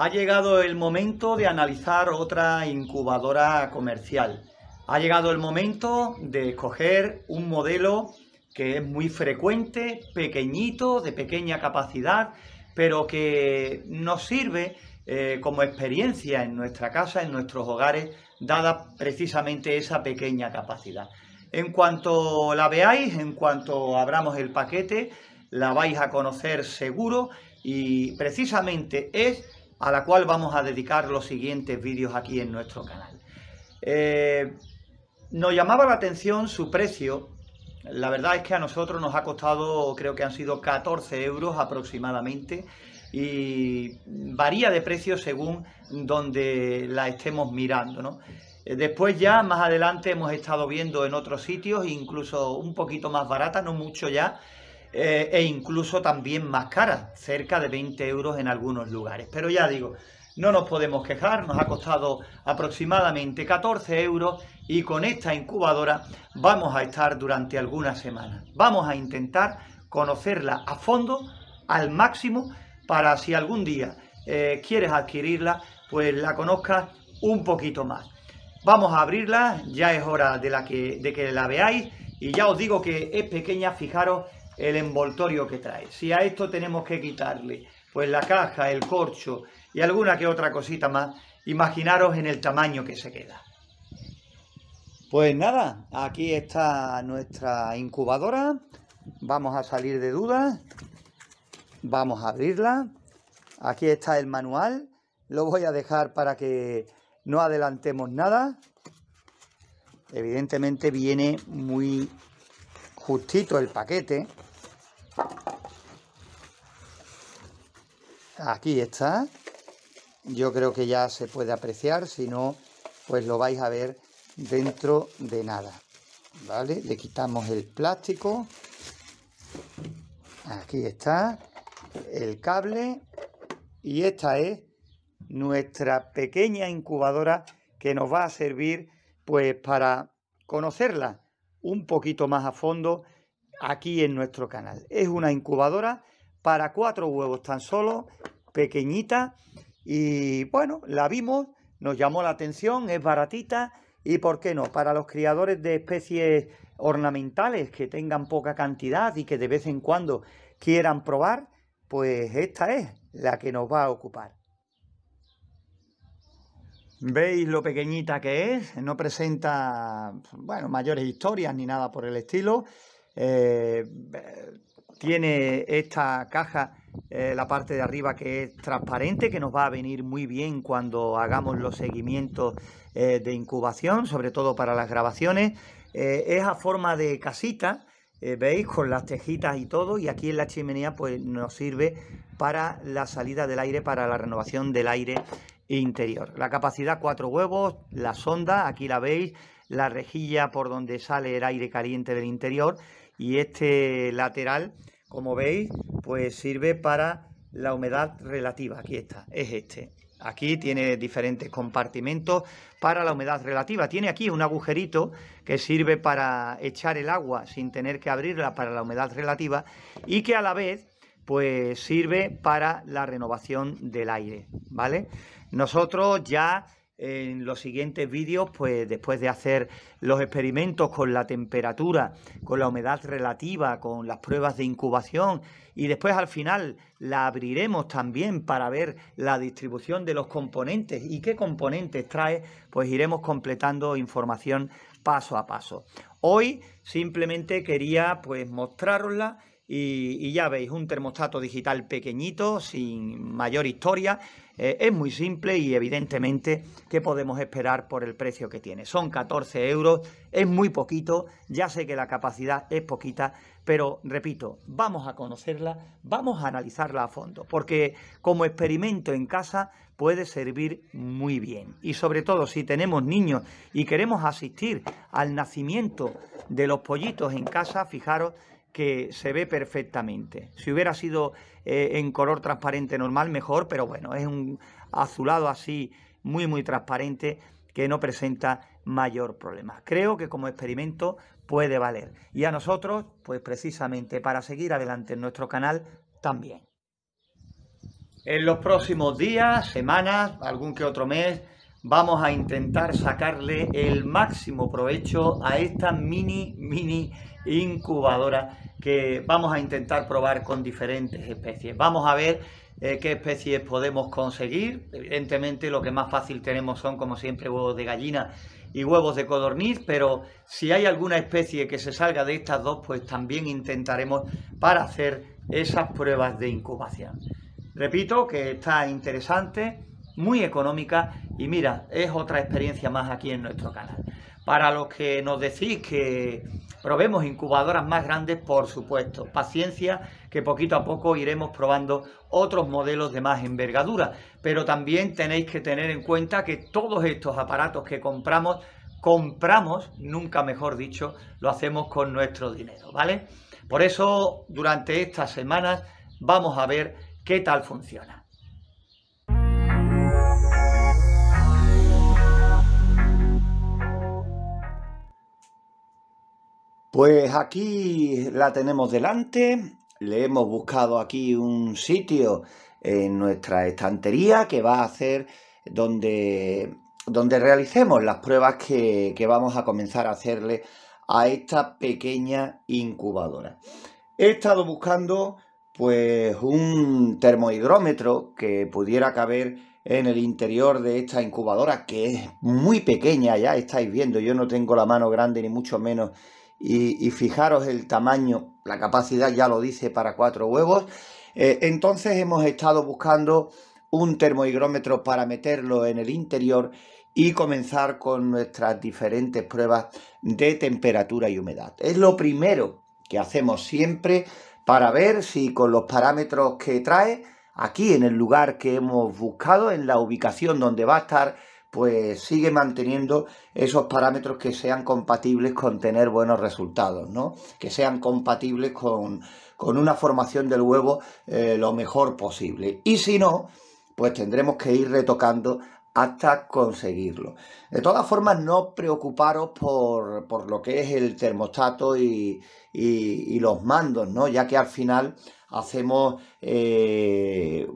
Ha llegado el momento de analizar otra incubadora comercial. Ha llegado el momento de escoger un modelo que es muy frecuente, pequeñito, de pequeña capacidad, pero que nos sirve eh, como experiencia en nuestra casa, en nuestros hogares, dada precisamente esa pequeña capacidad. En cuanto la veáis, en cuanto abramos el paquete, la vais a conocer seguro y precisamente es a la cual vamos a dedicar los siguientes vídeos aquí en nuestro canal. Eh, nos llamaba la atención su precio. La verdad es que a nosotros nos ha costado, creo que han sido 14 euros aproximadamente y varía de precio según donde la estemos mirando. Eh, después ya, más adelante, hemos estado viendo en otros sitios, incluso un poquito más barata, no mucho ya, eh, e incluso también más cara cerca de 20 euros en algunos lugares. Pero ya digo, no nos podemos quejar, nos ha costado aproximadamente 14 euros y con esta incubadora vamos a estar durante algunas semanas. Vamos a intentar conocerla a fondo, al máximo, para si algún día eh, quieres adquirirla, pues la conozcas un poquito más. Vamos a abrirla, ya es hora de, la que, de que la veáis y ya os digo que es pequeña, fijaros, el envoltorio que trae. Si a esto tenemos que quitarle pues la caja, el corcho y alguna que otra cosita más, imaginaros en el tamaño que se queda. Pues nada, aquí está nuestra incubadora. Vamos a salir de dudas. Vamos a abrirla. Aquí está el manual. Lo voy a dejar para que no adelantemos nada. Evidentemente viene muy justito el paquete. Aquí está. Yo creo que ya se puede apreciar, si no, pues lo vais a ver dentro de nada. ¿Vale? Le quitamos el plástico. Aquí está el cable y esta es nuestra pequeña incubadora que nos va a servir pues para conocerla un poquito más a fondo aquí en nuestro canal. Es una incubadora para cuatro huevos tan solo, pequeñita. Y bueno, la vimos, nos llamó la atención, es baratita. Y por qué no, para los criadores de especies ornamentales que tengan poca cantidad y que de vez en cuando quieran probar, pues esta es la que nos va a ocupar. ¿Veis lo pequeñita que es? No presenta, bueno, mayores historias ni nada por el estilo. Eh, tiene esta caja eh, la parte de arriba que es transparente, que nos va a venir muy bien cuando hagamos los seguimientos eh, de incubación, sobre todo para las grabaciones. es a forma de casita, veis, con las tejitas y todo, y aquí en la chimenea pues nos sirve para la salida del aire, para la renovación del aire interior. La capacidad cuatro huevos, la sonda, aquí la veis, la rejilla por donde sale el aire caliente del interior y este lateral, como veis, pues sirve para la humedad relativa. Aquí está, es este. Aquí tiene diferentes compartimentos para la humedad relativa. Tiene aquí un agujerito que sirve para echar el agua sin tener que abrirla para la humedad relativa y que a la vez pues sirve para la renovación del aire, ¿vale? Nosotros ya en los siguientes vídeos, pues después de hacer los experimentos con la temperatura, con la humedad relativa, con las pruebas de incubación y después al final la abriremos también para ver la distribución de los componentes y qué componentes trae, pues iremos completando información paso a paso. Hoy simplemente quería pues mostrarosla y, ya veis, un termostato digital pequeñito, sin mayor historia. Eh, es muy simple y evidentemente qué podemos esperar por el precio que tiene. Son 14 euros, es muy poquito, ya sé que la capacidad es poquita, pero repito, vamos a conocerla, vamos a analizarla a fondo, porque como experimento en casa puede servir muy bien. Y sobre todo si tenemos niños y queremos asistir al nacimiento de los pollitos en casa, fijaros que se ve perfectamente. Si hubiera sido eh, en color transparente normal, mejor, pero bueno, es un azulado así muy, muy transparente que no presenta mayor problema. Creo que como experimento puede valer. Y a nosotros, pues precisamente para seguir adelante en nuestro canal, también. En los próximos días, semanas, algún que otro mes, vamos a intentar sacarle el máximo provecho a esta mini, mini incubadora que vamos a intentar probar con diferentes especies. Vamos a ver eh, qué especies podemos conseguir. Evidentemente lo que más fácil tenemos son, como siempre, huevos de gallina y huevos de codorniz, pero si hay alguna especie que se salga de estas dos, pues también intentaremos para hacer esas pruebas de incubación. Repito que está interesante muy económica y mira, es otra experiencia más aquí en nuestro canal. Para los que nos decís que probemos incubadoras más grandes, por supuesto, paciencia, que poquito a poco iremos probando otros modelos de más envergadura. Pero también tenéis que tener en cuenta que todos estos aparatos que compramos, compramos, nunca mejor dicho, lo hacemos con nuestro dinero, ¿vale? Por eso, durante estas semanas, vamos a ver qué tal funciona. Pues aquí la tenemos delante, le hemos buscado aquí un sitio en nuestra estantería que va a hacer donde, donde realicemos las pruebas que, vamos a comenzar a hacerle a esta pequeña incubadora. He estado buscando pues un termohidrómetro que pudiera caber en el interior de esta incubadora que es muy pequeña, ya estáis viendo, yo no tengo la mano grande ni mucho menos y, fijaros el tamaño, la capacidad ya lo dice para cuatro huevos. Eh, entonces hemos estado buscando un termohigrómetro para meterlo en el interior y comenzar con nuestras diferentes pruebas de temperatura y humedad. Es lo primero que hacemos siempre para ver si con los parámetros que trae aquí en el lugar que hemos buscado, en la ubicación donde va a estar, pues sigue manteniendo esos parámetros que sean compatibles con tener buenos resultados, ¿no? Que sean compatibles con, una formación del huevo eh, lo mejor posible. Y si no, pues tendremos que ir retocando hasta conseguirlo. De todas formas, no preocuparos por, por lo que es el termostato y, los mandos, ¿no? Ya que al final hacemos eh,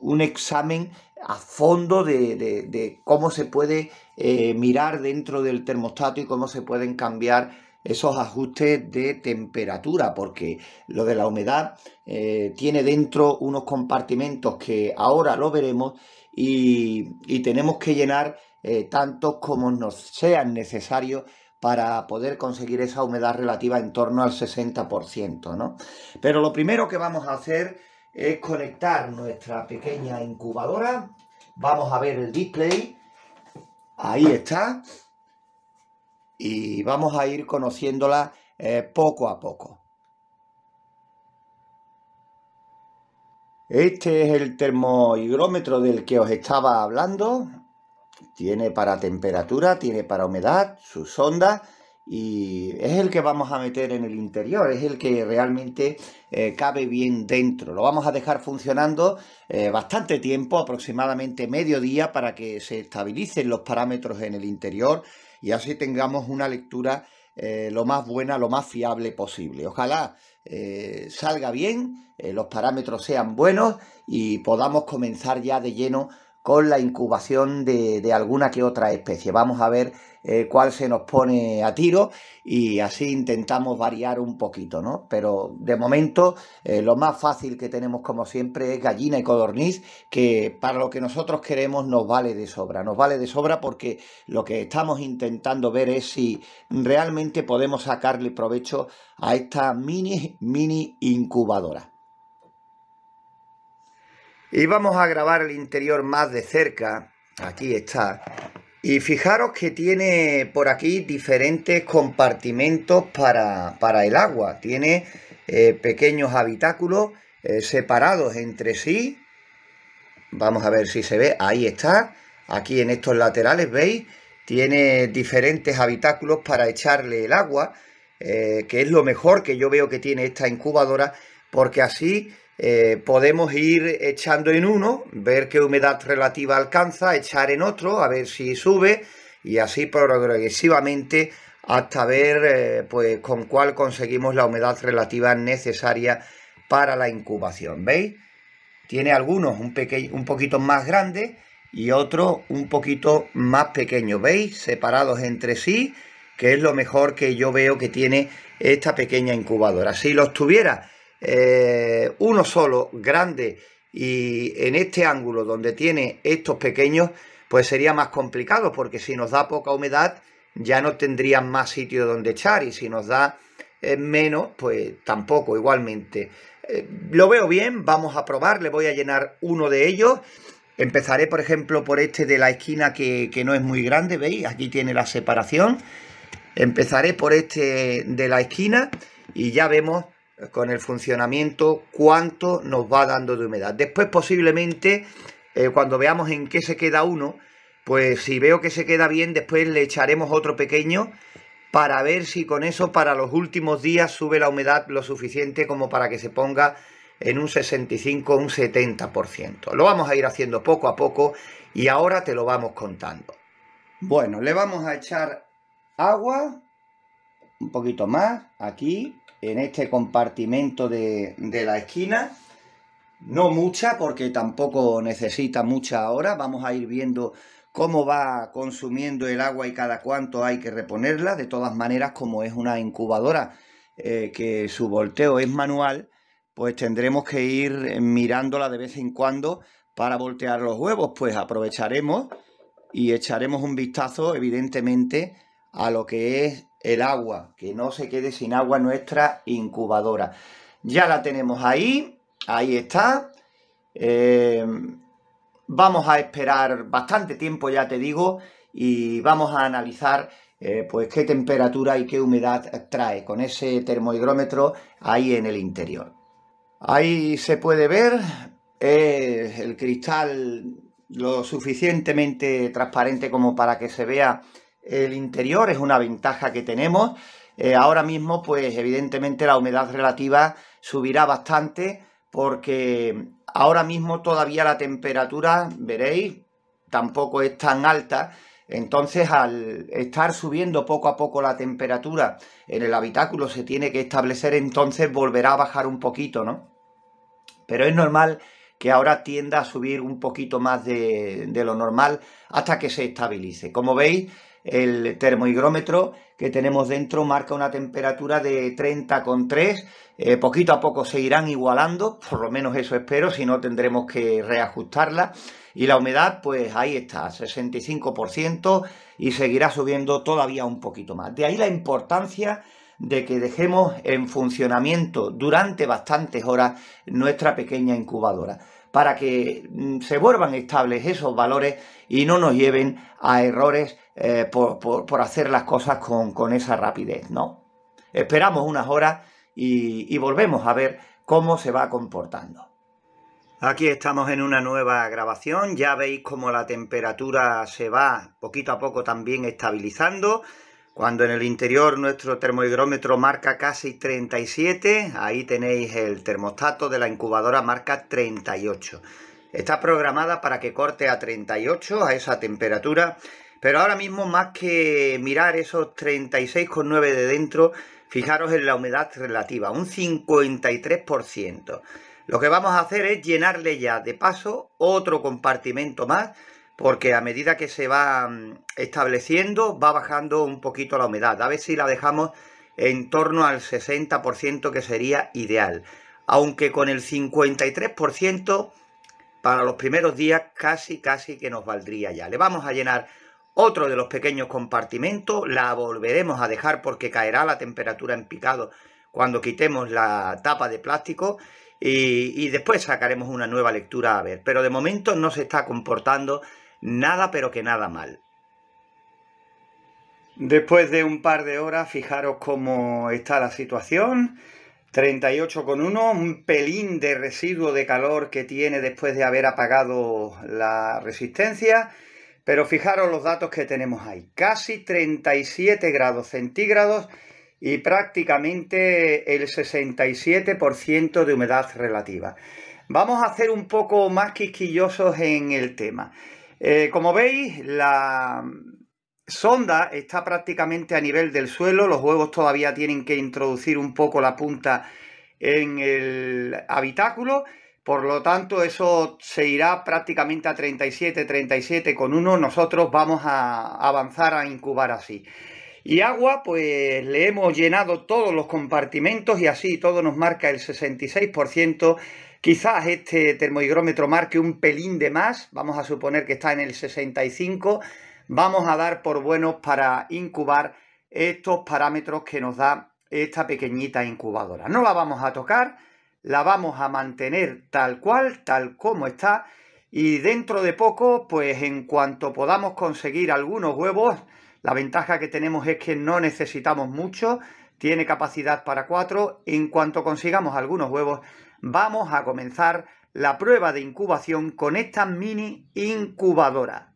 un examen a fondo de, cómo se puede eh, mirar dentro del termostato y cómo se pueden cambiar esos ajustes de temperatura, porque lo de la humedad eh, tiene dentro unos compartimentos que ahora lo veremos y, tenemos que llenar eh, tantos como nos sean necesarios para poder conseguir esa humedad relativa en torno al 60%. ¿no? Pero lo primero que vamos a hacer es conectar nuestra pequeña incubadora. Vamos a ver el display. Ahí está. Y vamos a ir conociéndola eh, poco a poco. Este es el termohigrómetro del que os estaba hablando. Tiene para temperatura, tiene para humedad, sus ondas y es el que vamos a meter en el interior, es el que realmente eh, cabe bien dentro. Lo vamos a dejar funcionando eh, bastante tiempo, aproximadamente medio día, para que se estabilicen los parámetros en el interior y así tengamos una lectura eh, lo más buena, lo más fiable posible. Ojalá salga bien, los parámetros sean buenos y podamos comenzar ya de lleno con la incubación de, alguna que otra especie. Vamos a ver eh, cuál se nos pone a tiro y así intentamos variar un poquito, ¿no? Pero de momento eh, lo más fácil que tenemos como siempre es gallina y codorniz, que para lo que nosotros queremos nos vale de sobra, nos vale de sobra porque lo que estamos intentando ver es si realmente podemos sacarle provecho a esta mini, mini incubadora. Y vamos a grabar el interior más de cerca. Aquí está. Y fijaros que tiene por aquí diferentes compartimentos para, para el agua. Tiene eh, pequeños habitáculos eh, separados entre sí. Vamos a ver si se ve. Ahí está. Aquí en estos laterales, ¿veis? Tiene diferentes habitáculos para echarle el agua, eh, que es lo mejor que yo veo que tiene esta incubadora, porque así eh, podemos ir echando en uno, ver qué humedad relativa alcanza, echar en otro, a ver si sube y así progresivamente hasta ver eh, pues con cuál conseguimos la humedad relativa necesaria para la incubación. ¿Veis? Tiene algunos un, pequeño, un poquito más grande y otros un poquito más pequeño ¿Veis? Separados entre sí, que es lo mejor que yo veo que tiene esta pequeña incubadora. Si los tuviera eh, uno solo, grande, y en este ángulo donde tiene estos pequeños, pues sería más complicado, porque si nos da poca humedad, ya no tendrían más sitio donde echar, y si nos da eh, menos, pues tampoco, igualmente. Eh, lo veo bien, vamos a probar, le voy a llenar uno de ellos. Empezaré, por ejemplo, por este de la esquina que, que no es muy grande, ¿veis? Aquí tiene la separación. Empezaré por este de la esquina y ya vemos con el funcionamiento cuánto nos va dando de humedad. Después posiblemente eh, cuando veamos en qué se queda uno, pues si veo que se queda bien, después le echaremos otro pequeño para ver si con eso para los últimos días sube la humedad lo suficiente como para que se ponga en un 65, un 70%. Lo vamos a ir haciendo poco a poco y ahora te lo vamos contando. Bueno, le vamos a echar agua, un poquito más, aquí, en este compartimento de, de la esquina. No mucha, porque tampoco necesita mucha ahora. Vamos a ir viendo cómo va consumiendo el agua y cada cuánto hay que reponerla. De todas maneras, como es una incubadora eh, que su volteo es manual, pues tendremos que ir mirándola de vez en cuando para voltear los huevos. Pues aprovecharemos y echaremos un vistazo, evidentemente, a lo que es el agua, que no se quede sin agua nuestra incubadora. Ya la tenemos ahí, ahí está. Eh, vamos a esperar bastante tiempo, ya te digo, y vamos a analizar eh, pues qué temperatura y qué humedad trae con ese termohigrómetro ahí en el interior. Ahí se puede ver eh, el cristal lo suficientemente transparente como para que se vea el interior es una ventaja que tenemos. Eh, ahora mismo, pues evidentemente la humedad relativa subirá bastante porque ahora mismo todavía la temperatura, veréis, tampoco es tan alta. Entonces, al estar subiendo poco a poco la temperatura en el habitáculo, se tiene que establecer, entonces volverá a bajar un poquito, ¿no? Pero es normal que ahora tienda a subir un poquito más de lo normal hasta que se estabilice. Como veis, el termohigrómetro que tenemos dentro marca una temperatura de 30,3. Eh, poquito a poco se irán igualando, por lo menos eso espero, si no tendremos que reajustarla. Y la humedad, pues ahí está, 65% y seguirá subiendo todavía un poquito más. De ahí la importancia de que dejemos en funcionamiento durante bastantes horas nuestra pequeña incubadora para que mm, se vuelvan estables esos valores y no nos lleven a errores eh, por, hacer las cosas con, esa rapidez, ¿no? Esperamos unas horas y, volvemos a ver cómo se va comportando. Aquí estamos en una nueva grabación, ya veis cómo la temperatura se va poquito a poco también estabilizando, cuando en el interior nuestro termohigrómetro marca casi 37, ahí tenéis el termostato de la incubadora marca 38. Está programada para que corte a 38 a esa temperatura pero ahora mismo, más que mirar esos 36,9 de dentro, fijaros en la humedad relativa, un 53%. Lo que vamos a hacer es llenarle ya de paso otro compartimento más, porque a medida que se va mm, estableciendo va bajando un poquito la humedad. A ver si la dejamos en torno al 60% que sería ideal. Aunque con el 53% para los primeros días casi casi que nos valdría ya. Le vamos a llenar otro de los pequeños compartimentos la volveremos a dejar porque caerá la temperatura en picado cuando quitemos la tapa de plástico y, después sacaremos una nueva lectura a ver. Pero de momento no se está comportando nada pero que nada mal. Después de un par de horas, fijaros cómo está la situación. 38,1, un pelín de residuo de calor que tiene después de haber apagado la resistencia. Pero fijaros los datos que tenemos ahí. Casi 37 grados centígrados y prácticamente el 67% de humedad relativa. Vamos a hacer un poco más quisquillosos en el tema. Eh, como veis, la sonda está prácticamente a nivel del suelo. Los huevos todavía tienen que introducir un poco la punta en el habitáculo por lo tanto, eso se irá prácticamente a 37, 37 con uno. Nosotros vamos a avanzar a incubar así. Y agua, pues le hemos llenado todos los compartimentos y así todo nos marca el 66%. Quizás este termohigrómetro marque un pelín de más, vamos a suponer que está en el 65. Vamos a dar por buenos para incubar estos parámetros que nos da esta pequeñita incubadora. No la vamos a tocar la vamos a mantener tal cual, tal como está, y dentro de poco, pues en cuanto podamos conseguir algunos huevos, la ventaja que tenemos es que no necesitamos mucho, tiene capacidad para cuatro, en cuanto consigamos algunos huevos, vamos a comenzar la prueba de incubación con esta mini incubadora.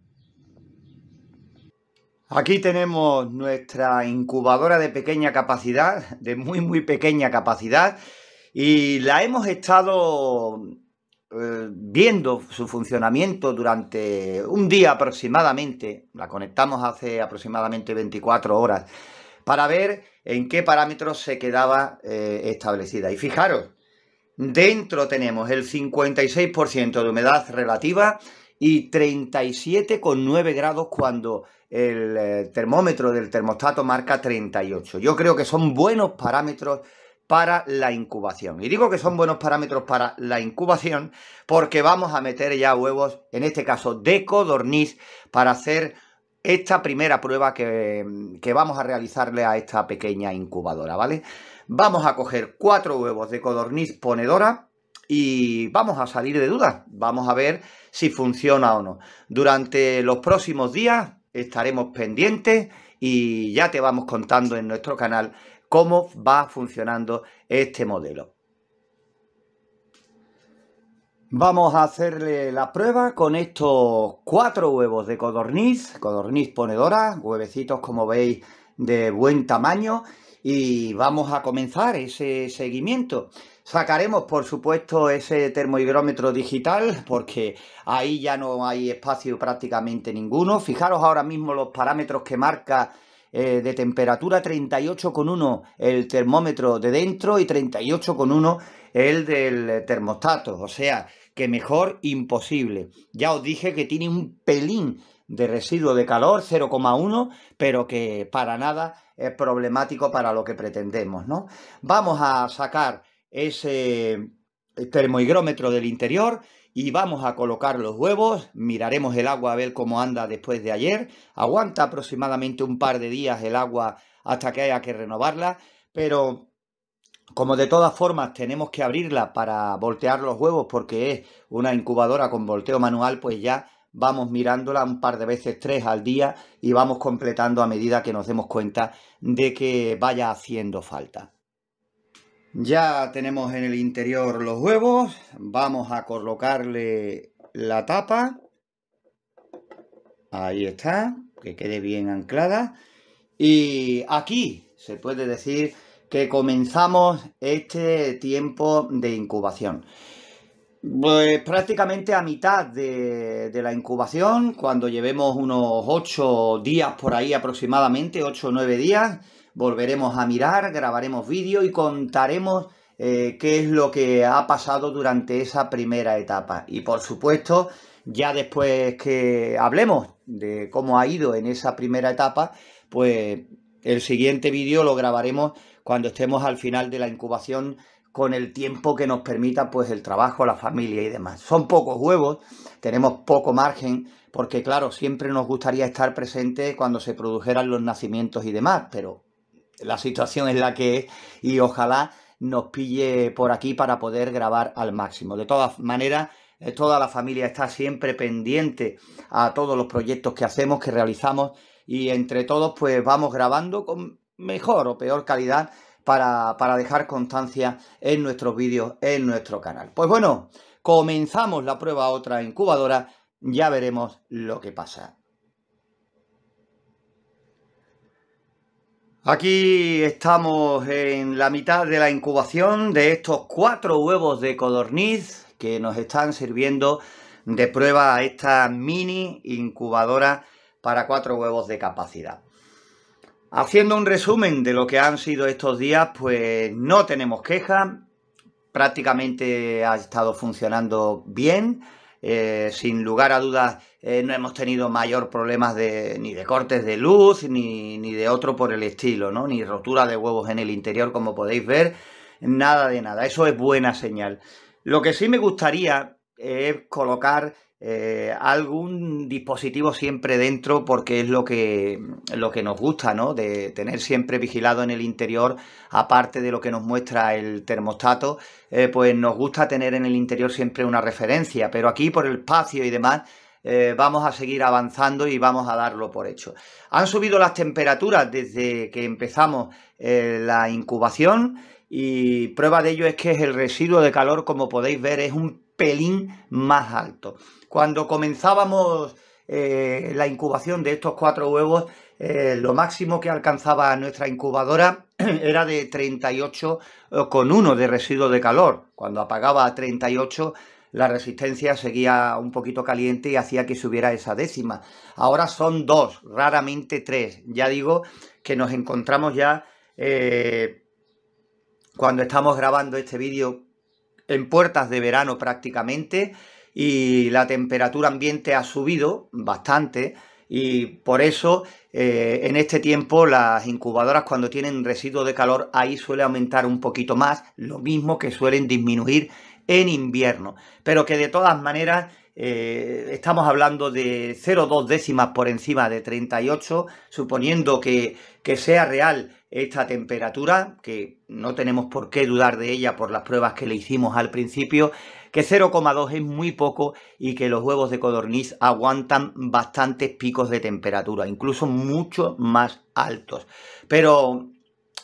Aquí tenemos nuestra incubadora de pequeña capacidad, de muy muy pequeña capacidad, y la hemos estado eh, viendo su funcionamiento durante un día aproximadamente, la conectamos hace aproximadamente 24 horas, para ver en qué parámetros se quedaba eh, establecida. Y fijaros, dentro tenemos el 56% de humedad relativa y 37,9 grados cuando el eh, termómetro del termostato marca 38. Yo creo que son buenos parámetros para la incubación. Y digo que son buenos parámetros para la incubación porque vamos a meter ya huevos, en este caso de codorniz, para hacer esta primera prueba que, vamos a realizarle a esta pequeña incubadora, ¿vale? Vamos a coger cuatro huevos de codorniz ponedora y vamos a salir de dudas. Vamos a ver si funciona o no. Durante los próximos días estaremos pendientes y ya te vamos contando en nuestro canal cómo va funcionando este modelo. Vamos a hacerle la prueba con estos cuatro huevos de codorniz, codorniz ponedora, huevecitos como veis de buen tamaño y vamos a comenzar ese seguimiento. Sacaremos, por supuesto, ese termohidrómetro digital porque ahí ya no hay espacio prácticamente ninguno. Fijaros ahora mismo los parámetros que marca eh, de temperatura 38,1 el termómetro de dentro y 38,1 el del termostato. O sea, que mejor imposible. Ya os dije que tiene un pelín de residuo de calor, 0,1, pero que para nada es problemático para lo que pretendemos, ¿no? Vamos a sacar ese termohigrómetro del interior y vamos a colocar los huevos, miraremos el agua a ver cómo anda después de ayer, aguanta aproximadamente un par de días el agua hasta que haya que renovarla, pero como de todas formas tenemos que abrirla para voltear los huevos porque es una incubadora con volteo manual, pues ya vamos mirándola un par de veces, tres al día y vamos completando a medida que nos demos cuenta de que vaya haciendo falta. Ya tenemos en el interior los huevos, vamos a colocarle la tapa, ahí está, que quede bien anclada, y aquí se puede decir que comenzamos este tiempo de incubación. Pues prácticamente a mitad de, la incubación, cuando llevemos unos 8 días por ahí aproximadamente, 8 o 9 días, volveremos a mirar, grabaremos vídeo y contaremos eh, qué es lo que ha pasado durante esa primera etapa. Y por supuesto, ya después que hablemos de cómo ha ido en esa primera etapa, pues el siguiente vídeo lo grabaremos cuando estemos al final de la incubación con el tiempo que nos permita pues el trabajo, la familia y demás. Son pocos huevos, tenemos poco margen, porque claro, siempre nos gustaría estar presente cuando se produjeran los nacimientos y demás, pero la situación es la que es y ojalá nos pille por aquí para poder grabar al máximo. De todas maneras, eh, toda la familia está siempre pendiente a todos los proyectos que hacemos, que realizamos y entre todos pues vamos grabando con mejor o peor calidad para, para dejar constancia en nuestros vídeos, en nuestro canal. Pues bueno, comenzamos la prueba otra incubadora, ya veremos lo que pasa. Aquí estamos en la mitad de la incubación de estos cuatro huevos de codorniz que nos están sirviendo de prueba a esta mini incubadora para cuatro huevos de capacidad. Haciendo un resumen de lo que han sido estos días, pues no tenemos quejas, prácticamente ha estado funcionando bien, eh, sin lugar a dudas, eh, no hemos tenido mayor problemas de, ni de cortes de luz, ni, ni de otro por el estilo, ¿no? Ni rotura de huevos en el interior, como podéis ver. Nada de nada. Eso es buena señal. Lo que sí me gustaría es eh, colocar eh, algún dispositivo siempre dentro porque es lo que, lo que nos gusta, ¿no? De tener siempre vigilado en el interior, aparte de lo que nos muestra el termostato, eh, pues nos gusta tener en el interior siempre una referencia, pero aquí por el espacio y demás... Eh, vamos a seguir avanzando y vamos a darlo por hecho. Han subido las temperaturas desde que empezamos la incubación y prueba de ello es que el residuo de calor, como podéis ver, es un pelín más alto. Cuando comenzábamos eh, la incubación de estos cuatro huevos, eh, lo máximo que alcanzaba nuestra incubadora era de 38,1 de residuo de calor. Cuando apagaba a 38, la resistencia seguía un poquito caliente y hacía que subiera esa décima. Ahora son dos, raramente tres. Ya digo que nos encontramos ya eh, cuando estamos grabando este vídeo en puertas de verano prácticamente y la temperatura ambiente ha subido bastante y por eso eh, en este tiempo las incubadoras cuando tienen residuos de calor ahí suele aumentar un poquito más, lo mismo que suelen disminuir en invierno, pero que de todas maneras eh, estamos hablando de 0,2 décimas por encima de 38, suponiendo que, que sea real esta temperatura, que no tenemos por qué dudar de ella por las pruebas que le hicimos al principio, que 0,2 es muy poco y que los huevos de codorniz aguantan bastantes picos de temperatura, incluso mucho más altos. Pero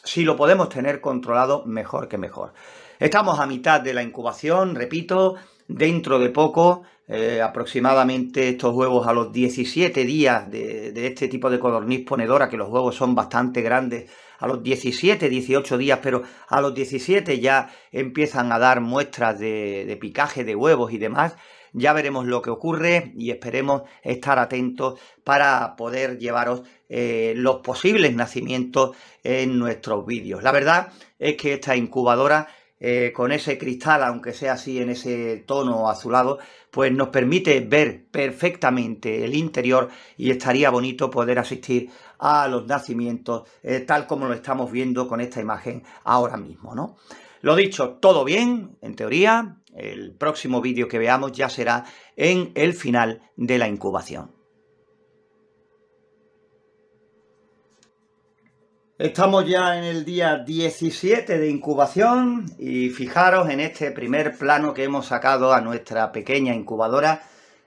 si lo podemos tener controlado, mejor que mejor. Estamos a mitad de la incubación, repito, dentro de poco eh, aproximadamente estos huevos a los 17 días de, este tipo de codorniz ponedora, que los huevos son bastante grandes, a los 17, 18 días, pero a los 17 ya empiezan a dar muestras de, picaje de huevos y demás. Ya veremos lo que ocurre y esperemos estar atentos para poder llevaros eh, los posibles nacimientos en nuestros vídeos. La verdad es que esta incubadora eh, con ese cristal, aunque sea así en ese tono azulado, pues nos permite ver perfectamente el interior y estaría bonito poder asistir a los nacimientos eh, tal como lo estamos viendo con esta imagen ahora mismo, ¿no? Lo dicho, todo bien, en teoría, el próximo vídeo que veamos ya será en el final de la incubación. Estamos ya en el día 17 de incubación y fijaros en este primer plano que hemos sacado a nuestra pequeña incubadora.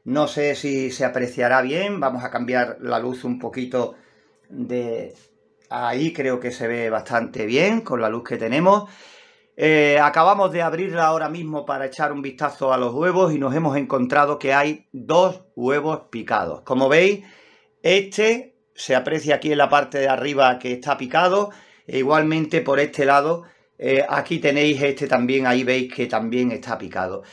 No sé si se apreciará bien, vamos a cambiar la luz un poquito de... Ahí creo que se ve bastante bien con la luz que tenemos. Eh, acabamos de abrirla ahora mismo para echar un vistazo a los huevos y nos hemos encontrado que hay dos huevos picados. Como veis, este se aprecia aquí en la parte de arriba que está picado. E igualmente por este lado, eh, aquí tenéis este también, ahí veis que también está picado.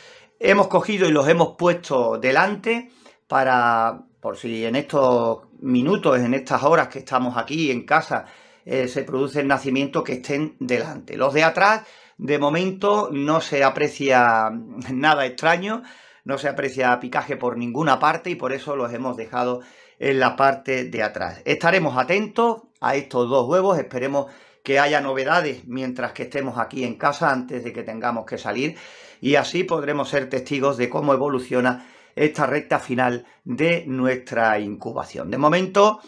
Hemos cogido y los hemos puesto delante para, por si en estos minutos, en estas horas que estamos aquí en casa, eh, se produce el nacimiento que estén delante. Los de atrás, de momento, no se aprecia nada extraño, no se aprecia picaje por ninguna parte y por eso los hemos dejado en la parte de atrás. Estaremos atentos a estos dos huevos, esperemos que haya novedades mientras que estemos aquí en casa antes de que tengamos que salir y así podremos ser testigos de cómo evoluciona esta recta final de nuestra incubación. De momento,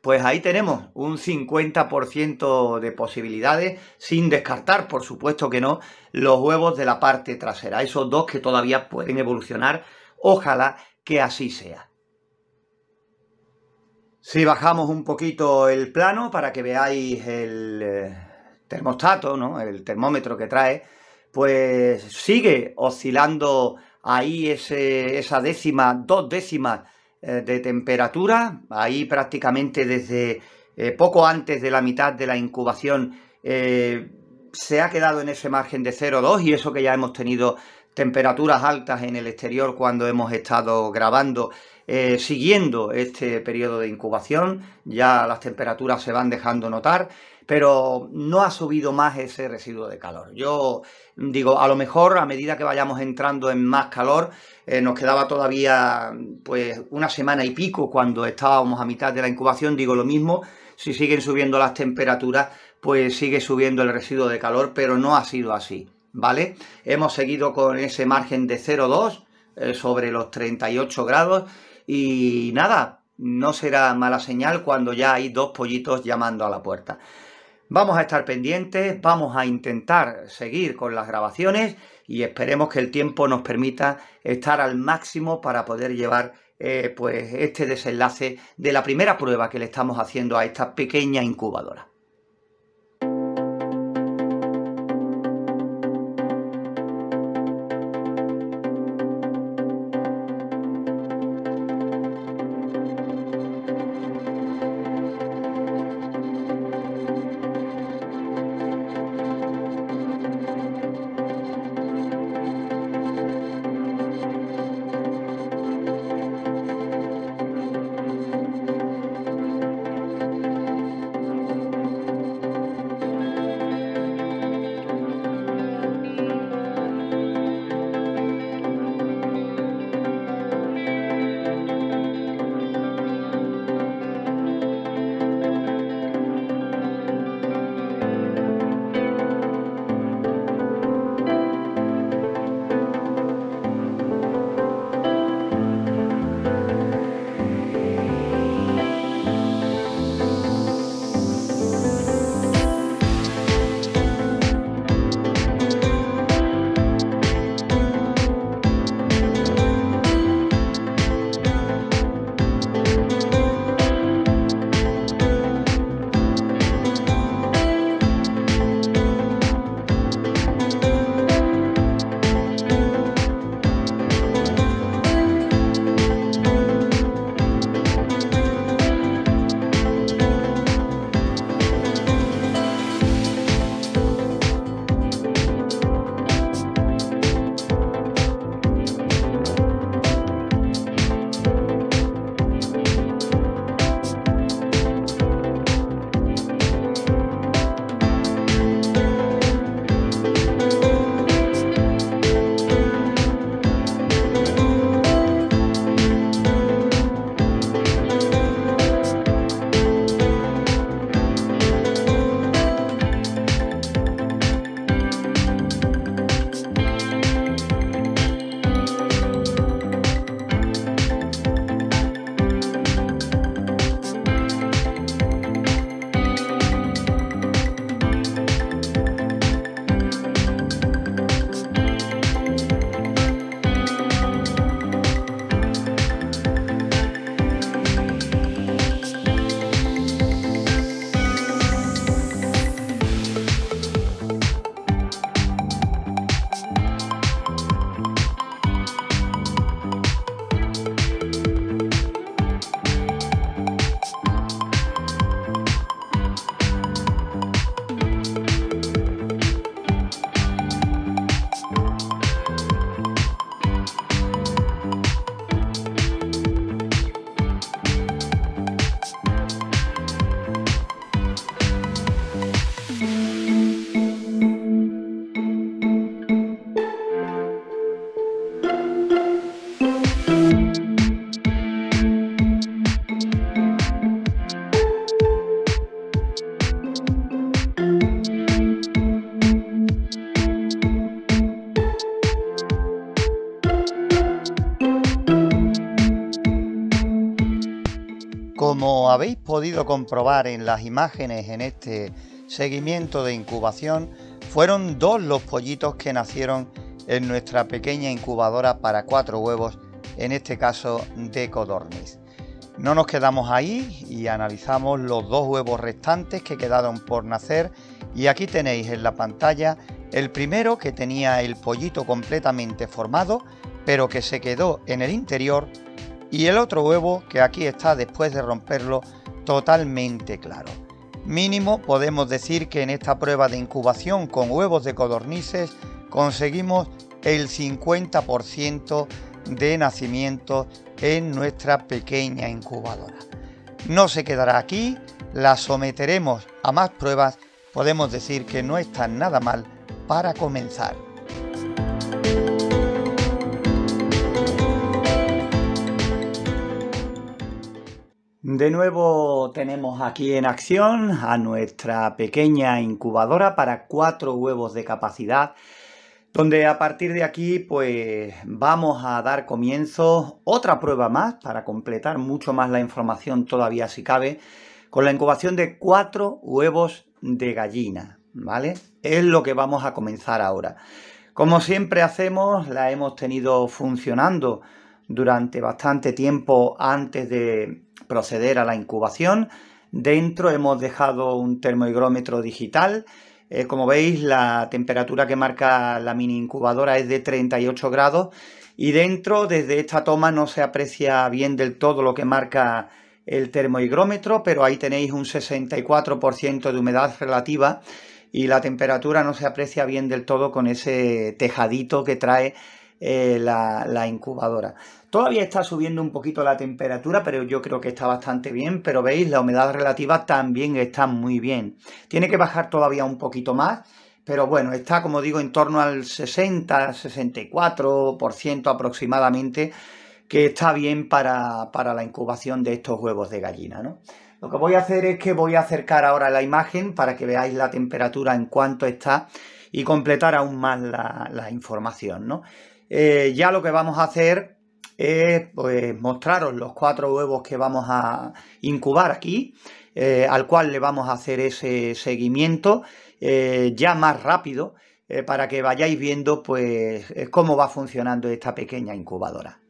pues ahí tenemos un 50% de posibilidades, sin descartar, por supuesto que no, los huevos de la parte trasera, esos dos que todavía pueden evolucionar, ojalá que así sea. Si bajamos un poquito el plano para que veáis el eh, termostato, ¿no? el termómetro que trae, pues sigue oscilando ahí esa décima, dos décimas eh, de temperatura, ahí prácticamente desde eh, poco antes de la mitad de la incubación se ha quedado en ese margen de 0,2 y eso que ya hemos tenido temperaturas altas en el exterior cuando hemos estado grabando eh, siguiendo este periodo de incubación, ya las temperaturas se van dejando notar, pero no ha subido más ese residuo de calor. Yo digo, a lo mejor a medida que vayamos entrando en más calor, eh, nos quedaba todavía pues una semana y pico cuando estábamos a mitad de la incubación, digo lo mismo, si siguen subiendo las temperaturas, pues sigue subiendo el residuo de calor, pero no ha sido así, ¿vale? Hemos seguido con ese margen de 0,2 eh, sobre los 38 grados y nada, no será mala señal cuando ya hay dos pollitos llamando a la puerta. Vamos a estar pendientes, vamos a intentar seguir con las grabaciones y esperemos que el tiempo nos permita estar al máximo para poder llevar eh, pues este desenlace de la primera prueba que le estamos haciendo a esta pequeña incubadora. comprobar en las imágenes en este seguimiento de incubación, fueron dos los pollitos que nacieron en nuestra pequeña incubadora para cuatro huevos, en este caso de codorniz. No nos quedamos ahí y analizamos los dos huevos restantes que quedaron por nacer y aquí tenéis en la pantalla el primero que tenía el pollito completamente formado pero que se quedó en el interior y el otro huevo que aquí está después de romperlo totalmente claro. Mínimo podemos decir que en esta prueba de incubación con huevos de codornices conseguimos el 50% de nacimiento en nuestra pequeña incubadora. No se quedará aquí, la someteremos a más pruebas, podemos decir que no está nada mal para comenzar. De nuevo tenemos aquí en acción a nuestra pequeña incubadora para cuatro huevos de capacidad, donde a partir de aquí pues vamos a dar comienzo otra prueba más para completar mucho más la información todavía si cabe, con la incubación de cuatro huevos de gallina, ¿vale? Es lo que vamos a comenzar ahora. Como siempre hacemos, la hemos tenido funcionando durante bastante tiempo antes de proceder a la incubación. Dentro hemos dejado un termohigrómetro digital. Eh, como veis, la temperatura que marca la mini incubadora es de 38 grados y dentro, desde esta toma, no se aprecia bien del todo lo que marca el termohigrómetro, pero ahí tenéis un 64% de humedad relativa y la temperatura no se aprecia bien del todo con ese tejadito que trae eh, la incubadora. Todavía está subiendo un poquito la temperatura, pero yo creo que está bastante bien. Pero veis, la humedad relativa también está muy bien. Tiene que bajar todavía un poquito más, pero bueno, está, como digo, en torno al 60, 64% aproximadamente, que está bien para, la incubación de estos huevos de gallina, ¿no? Lo que voy a hacer es que voy a acercar ahora la imagen para que veáis la temperatura en cuanto está y completar aún más la, información, ¿no? Eh, ya lo que vamos a hacer es pues, mostraros los cuatro huevos que vamos a incubar aquí, eh, al cual le vamos a hacer ese seguimiento eh, ya más rápido eh, para que vayáis viendo pues, cómo va funcionando esta pequeña incubadora.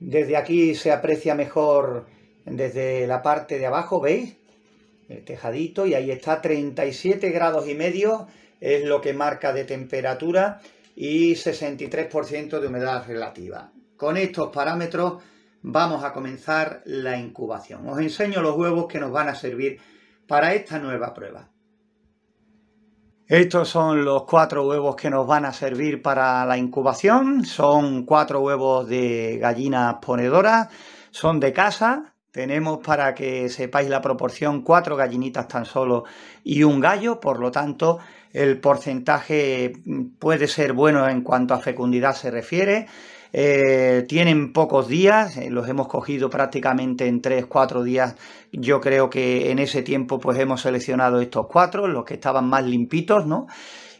Desde aquí se aprecia mejor desde la parte de abajo, ¿veis? El tejadito y ahí está 37 grados y medio es lo que marca de temperatura y 63% de humedad relativa. Con estos parámetros vamos a comenzar la incubación. Os enseño los huevos que nos van a servir para esta nueva prueba. Estos son los cuatro huevos que nos van a servir para la incubación. Son cuatro huevos de gallinas ponedoras. Son de casa. Tenemos, para que sepáis la proporción, cuatro gallinitas tan solo y un gallo. Por lo tanto, el porcentaje mm, puede ser bueno en cuanto a fecundidad se refiere. Eh, tienen pocos días, eh, los hemos cogido prácticamente en 3-4 días. Yo creo que en ese tiempo pues hemos seleccionado estos cuatro, los que estaban más limpitos, ¿no?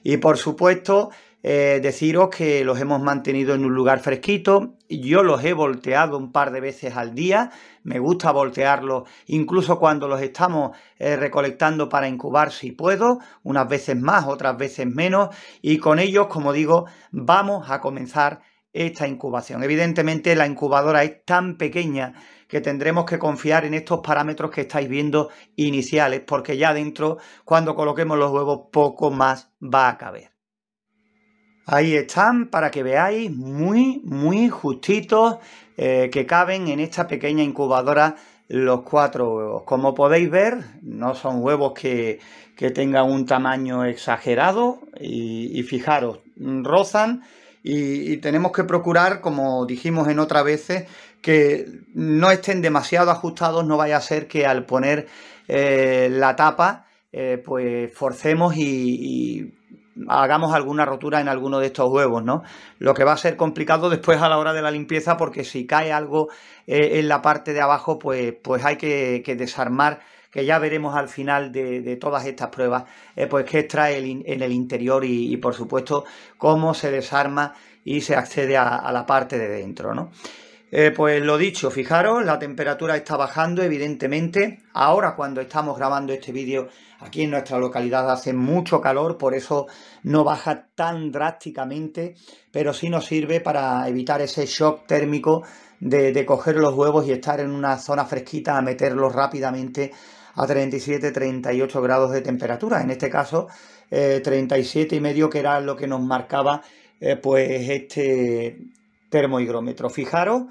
Y por supuesto, eh, deciros que los hemos mantenido en un lugar fresquito. Yo los he volteado un par de veces al día. Me gusta voltearlos incluso cuando los estamos eh, recolectando para incubar si puedo. Unas veces más, otras veces menos. Y con ellos, como digo, vamos a comenzar esta incubación. Evidentemente la incubadora es tan pequeña que tendremos que confiar en estos parámetros que estáis viendo iniciales porque ya dentro cuando coloquemos los huevos poco más va a caber. Ahí están para que veáis muy, muy justitos eh, que caben en esta pequeña incubadora los cuatro huevos. Como podéis ver, no son huevos que, tengan un tamaño exagerado y, fijaros, rozan y, tenemos que procurar, como dijimos en otras veces, que no estén demasiado ajustados, no vaya a ser que al poner eh, la tapa eh, pues forcemos y hagamos alguna rotura en alguno de estos huevos, ¿no? Lo que va a ser complicado después a la hora de la limpieza porque si cae algo eh, en la parte de abajo, pues, pues hay que, desarmar que ya veremos al final de, todas estas pruebas, eh, pues qué extrae en el interior y, por supuesto cómo se desarma y se accede a, a la parte de dentro, ¿no? Eh, pues lo dicho, fijaros, la temperatura está bajando, evidentemente. Ahora cuando estamos grabando este vídeo, aquí en nuestra localidad hace mucho calor, por eso no baja tan drásticamente, pero sí nos sirve para evitar ese shock térmico de, coger los huevos y estar en una zona fresquita a meterlos rápidamente a 37-38 grados de temperatura. En este caso, 37,5 eh, 37 y medio, que era lo que nos marcaba eh, pues este, termohigrómetro. Fijaros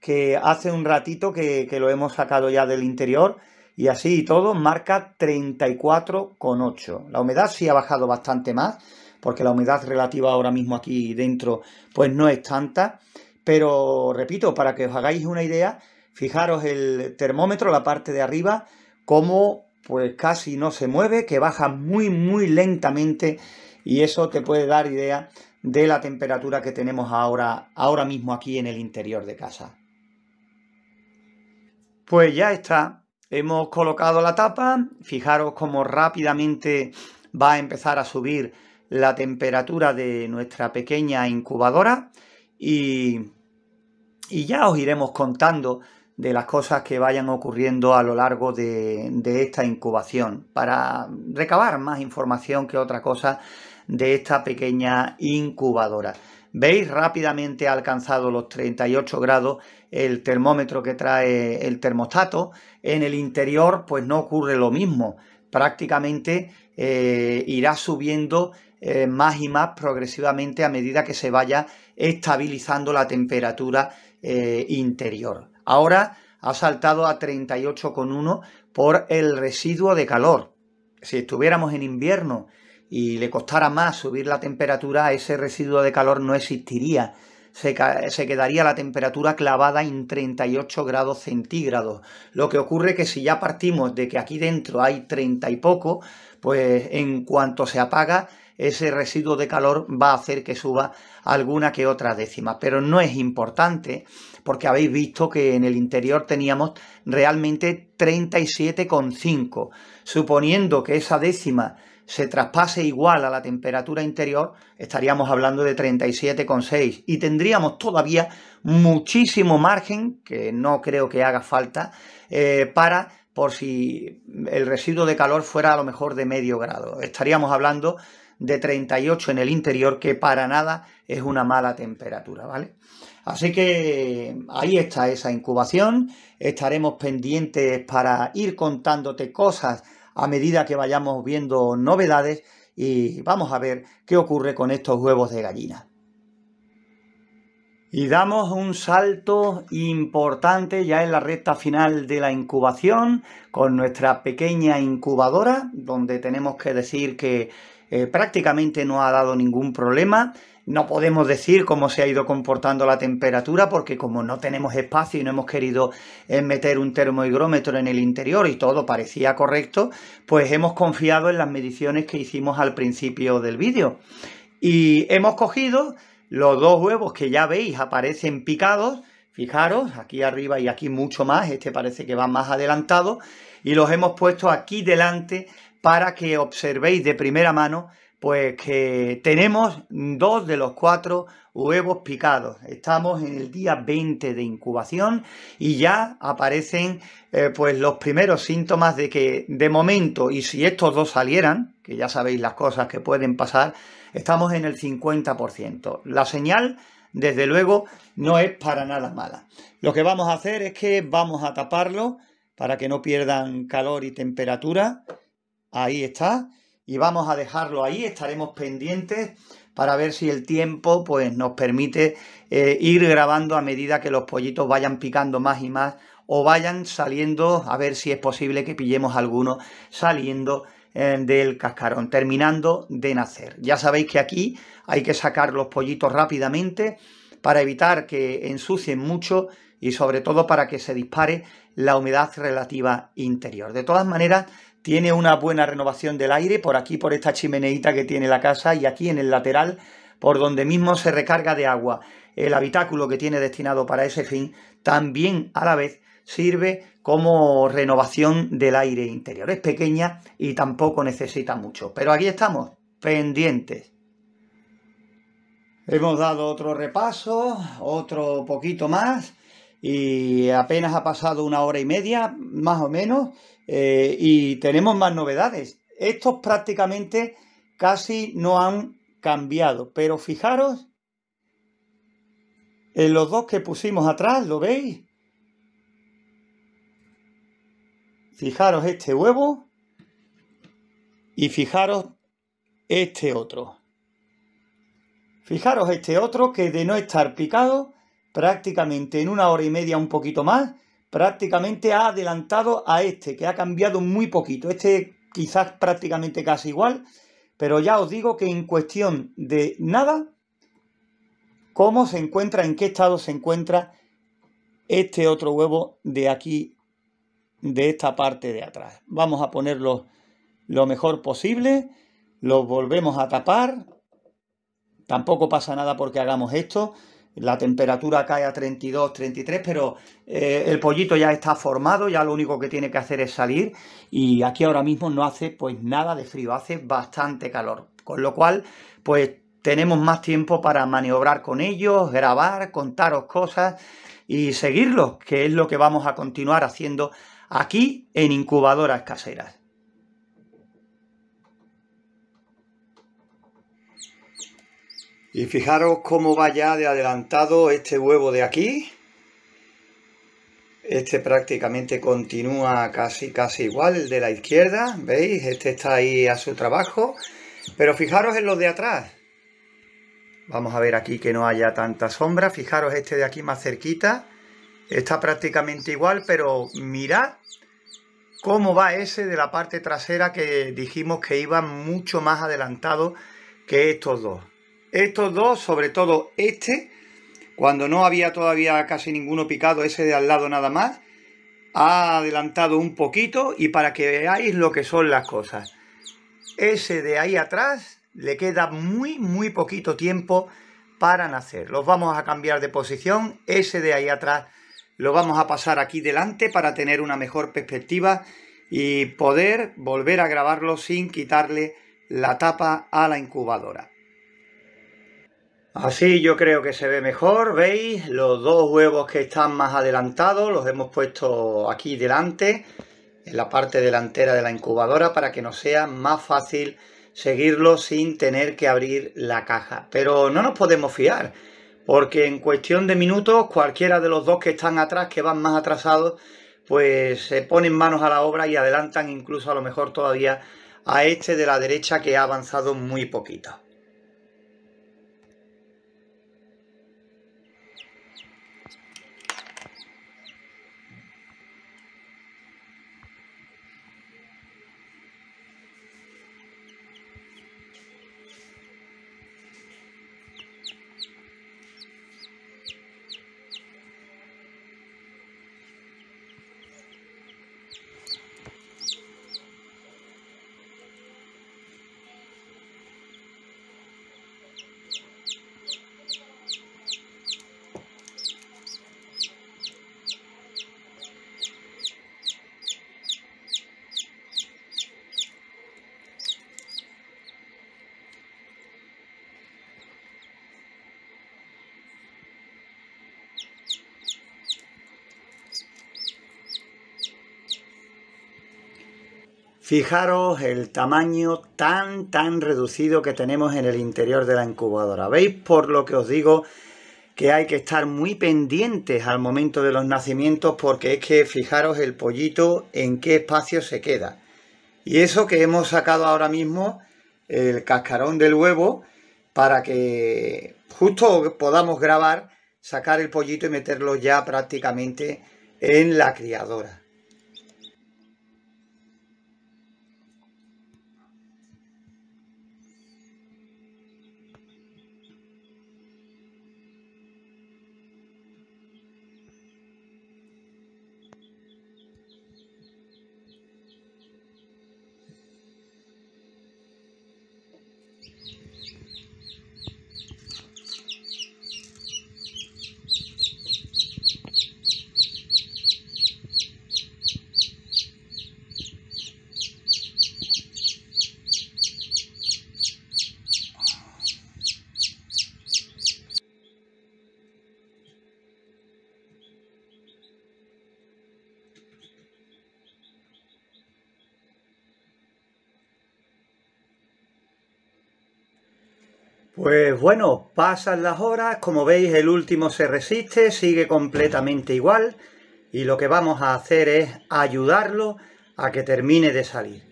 que hace un ratito que, lo hemos sacado ya del interior y así y todo marca 34,8. La humedad sí ha bajado bastante más porque la humedad relativa ahora mismo aquí dentro pues no es tanta. Pero repito, para que os hagáis una idea, fijaros el termómetro, la parte de arriba, como pues casi no se mueve, que baja muy muy lentamente y eso te puede dar idea de la temperatura que tenemos ahora, ahora mismo aquí en el interior de casa. Pues ya está, hemos colocado la tapa, fijaros cómo rápidamente va a empezar a subir la temperatura de nuestra pequeña incubadora y, ya os iremos contando de las cosas que vayan ocurriendo a lo largo de, de esta incubación para recabar más información que otra cosa de esta pequeña incubadora. Veis, rápidamente ha alcanzado los 38 grados el termómetro que trae el termostato. En el interior pues no ocurre lo mismo. Prácticamente eh, irá subiendo eh, más y más progresivamente a medida que se vaya estabilizando la temperatura eh, interior. Ahora ha saltado a 38,1 por el residuo de calor. Si estuviéramos en invierno y le costara más subir la temperatura, ese residuo de calor no existiría. Se, quedaría la temperatura clavada en 38 grados centígrados. Lo que ocurre que si ya partimos de que aquí dentro hay 30 y poco, pues en cuanto se apaga, ese residuo de calor va a hacer que suba alguna que otra décima. Pero no es importante porque habéis visto que en el interior teníamos realmente 37,5. Suponiendo que esa décima se traspase igual a la temperatura interior, estaríamos hablando de 37,6 y tendríamos todavía muchísimo margen, que no creo que haga falta, eh, para por si el residuo de calor fuera a lo mejor de medio grado. Estaríamos hablando de 38 en el interior, que para nada es una mala temperatura, ¿vale? Así que ahí está esa incubación. Estaremos pendientes para ir contándote cosas a medida que vayamos viendo novedades y vamos a ver qué ocurre con estos huevos de gallina. Y damos un salto importante ya en la recta final de la incubación con nuestra pequeña incubadora, donde tenemos que decir que eh, prácticamente no ha dado ningún problema. No podemos decir cómo se ha ido comportando la temperatura porque como no tenemos espacio y no hemos querido eh, meter un termohigrómetro en el interior y todo parecía correcto, pues hemos confiado en las mediciones que hicimos al principio del vídeo. Y hemos cogido los dos huevos que ya veis aparecen picados, fijaros, aquí arriba y aquí mucho más, este parece que va más adelantado, y los hemos puesto aquí delante para que observéis de primera mano pues que tenemos dos de los cuatro huevos picados. Estamos en el día 20 de incubación y ya aparecen eh, pues los primeros síntomas de que de momento, y si estos dos salieran, que ya sabéis las cosas que pueden pasar, estamos en el 50%. La señal, desde luego, no es para nada mala. Lo que vamos a hacer es que vamos a taparlo para que no pierdan calor y temperatura. Ahí está y vamos a dejarlo ahí, estaremos pendientes para ver si el tiempo pues, nos permite eh, ir grabando a medida que los pollitos vayan picando más y más o vayan saliendo, a ver si es posible que pillemos alguno saliendo eh, del cascarón, terminando de nacer. Ya sabéis que aquí hay que sacar los pollitos rápidamente para evitar que ensucien mucho y sobre todo para que se dispare la humedad relativa interior. De todas maneras, tiene una buena renovación del aire por aquí, por esta chimeneita que tiene la casa y aquí en el lateral, por donde mismo se recarga de agua. El habitáculo que tiene destinado para ese fin también a la vez sirve como renovación del aire interior. Es pequeña y tampoco necesita mucho. Pero aquí estamos, pendientes. Hemos dado otro repaso, otro poquito más y apenas ha pasado una hora y media, más o menos, eh, y tenemos más novedades. Estos prácticamente casi no han cambiado, pero fijaros en los dos que pusimos atrás, ¿lo veis? Fijaros este huevo y fijaros este otro. Fijaros este otro que de no estar picado prácticamente en una hora y media un poquito más prácticamente ha adelantado a este, que ha cambiado muy poquito. Este quizás prácticamente casi igual, pero ya os digo que en cuestión de nada, cómo se encuentra, en qué estado se encuentra este otro huevo de aquí, de esta parte de atrás. Vamos a ponerlo lo mejor posible, lo volvemos a tapar, tampoco pasa nada porque hagamos esto, la temperatura cae a 32, 33, pero eh, el pollito ya está formado, ya lo único que tiene que hacer es salir y aquí ahora mismo no hace pues nada de frío, hace bastante calor, con lo cual pues tenemos más tiempo para maniobrar con ellos, grabar, contaros cosas y seguirlos, que es lo que vamos a continuar haciendo aquí en incubadoras caseras. Y fijaros cómo va ya de adelantado este huevo de aquí. Este prácticamente continúa casi, casi igual, el de la izquierda, ¿veis? Este está ahí a su trabajo. Pero fijaros en los de atrás. Vamos a ver aquí que no haya tanta sombra. Fijaros este de aquí más cerquita. Está prácticamente igual, pero mirad cómo va ese de la parte trasera que dijimos que iba mucho más adelantado que estos dos. Estos dos, sobre todo este, cuando no había todavía casi ninguno picado, ese de al lado nada más, ha adelantado un poquito y para que veáis lo que son las cosas. Ese de ahí atrás le queda muy, muy poquito tiempo para nacer. Los vamos a cambiar de posición, ese de ahí atrás lo vamos a pasar aquí delante para tener una mejor perspectiva y poder volver a grabarlo sin quitarle la tapa a la incubadora. Así yo creo que se ve mejor, ¿veis? Los dos huevos que están más adelantados los hemos puesto aquí delante, en la parte delantera de la incubadora, para que nos sea más fácil seguirlo sin tener que abrir la caja. Pero no nos podemos fiar, porque en cuestión de minutos cualquiera de los dos que están atrás, que van más atrasados, pues se ponen manos a la obra y adelantan incluso a lo mejor todavía a este de la derecha que ha avanzado muy poquito. Fijaros el tamaño tan, tan reducido que tenemos en el interior de la incubadora. ¿Veis por lo que os digo que hay que estar muy pendientes al momento de los nacimientos porque es que fijaros el pollito en qué espacio se queda. Y eso que hemos sacado ahora mismo el cascarón del huevo para que justo podamos grabar, sacar el pollito y meterlo ya prácticamente en la criadora. bueno, pasan las horas, como veis el último se resiste, sigue completamente igual y lo que vamos a hacer es ayudarlo a que termine de salir.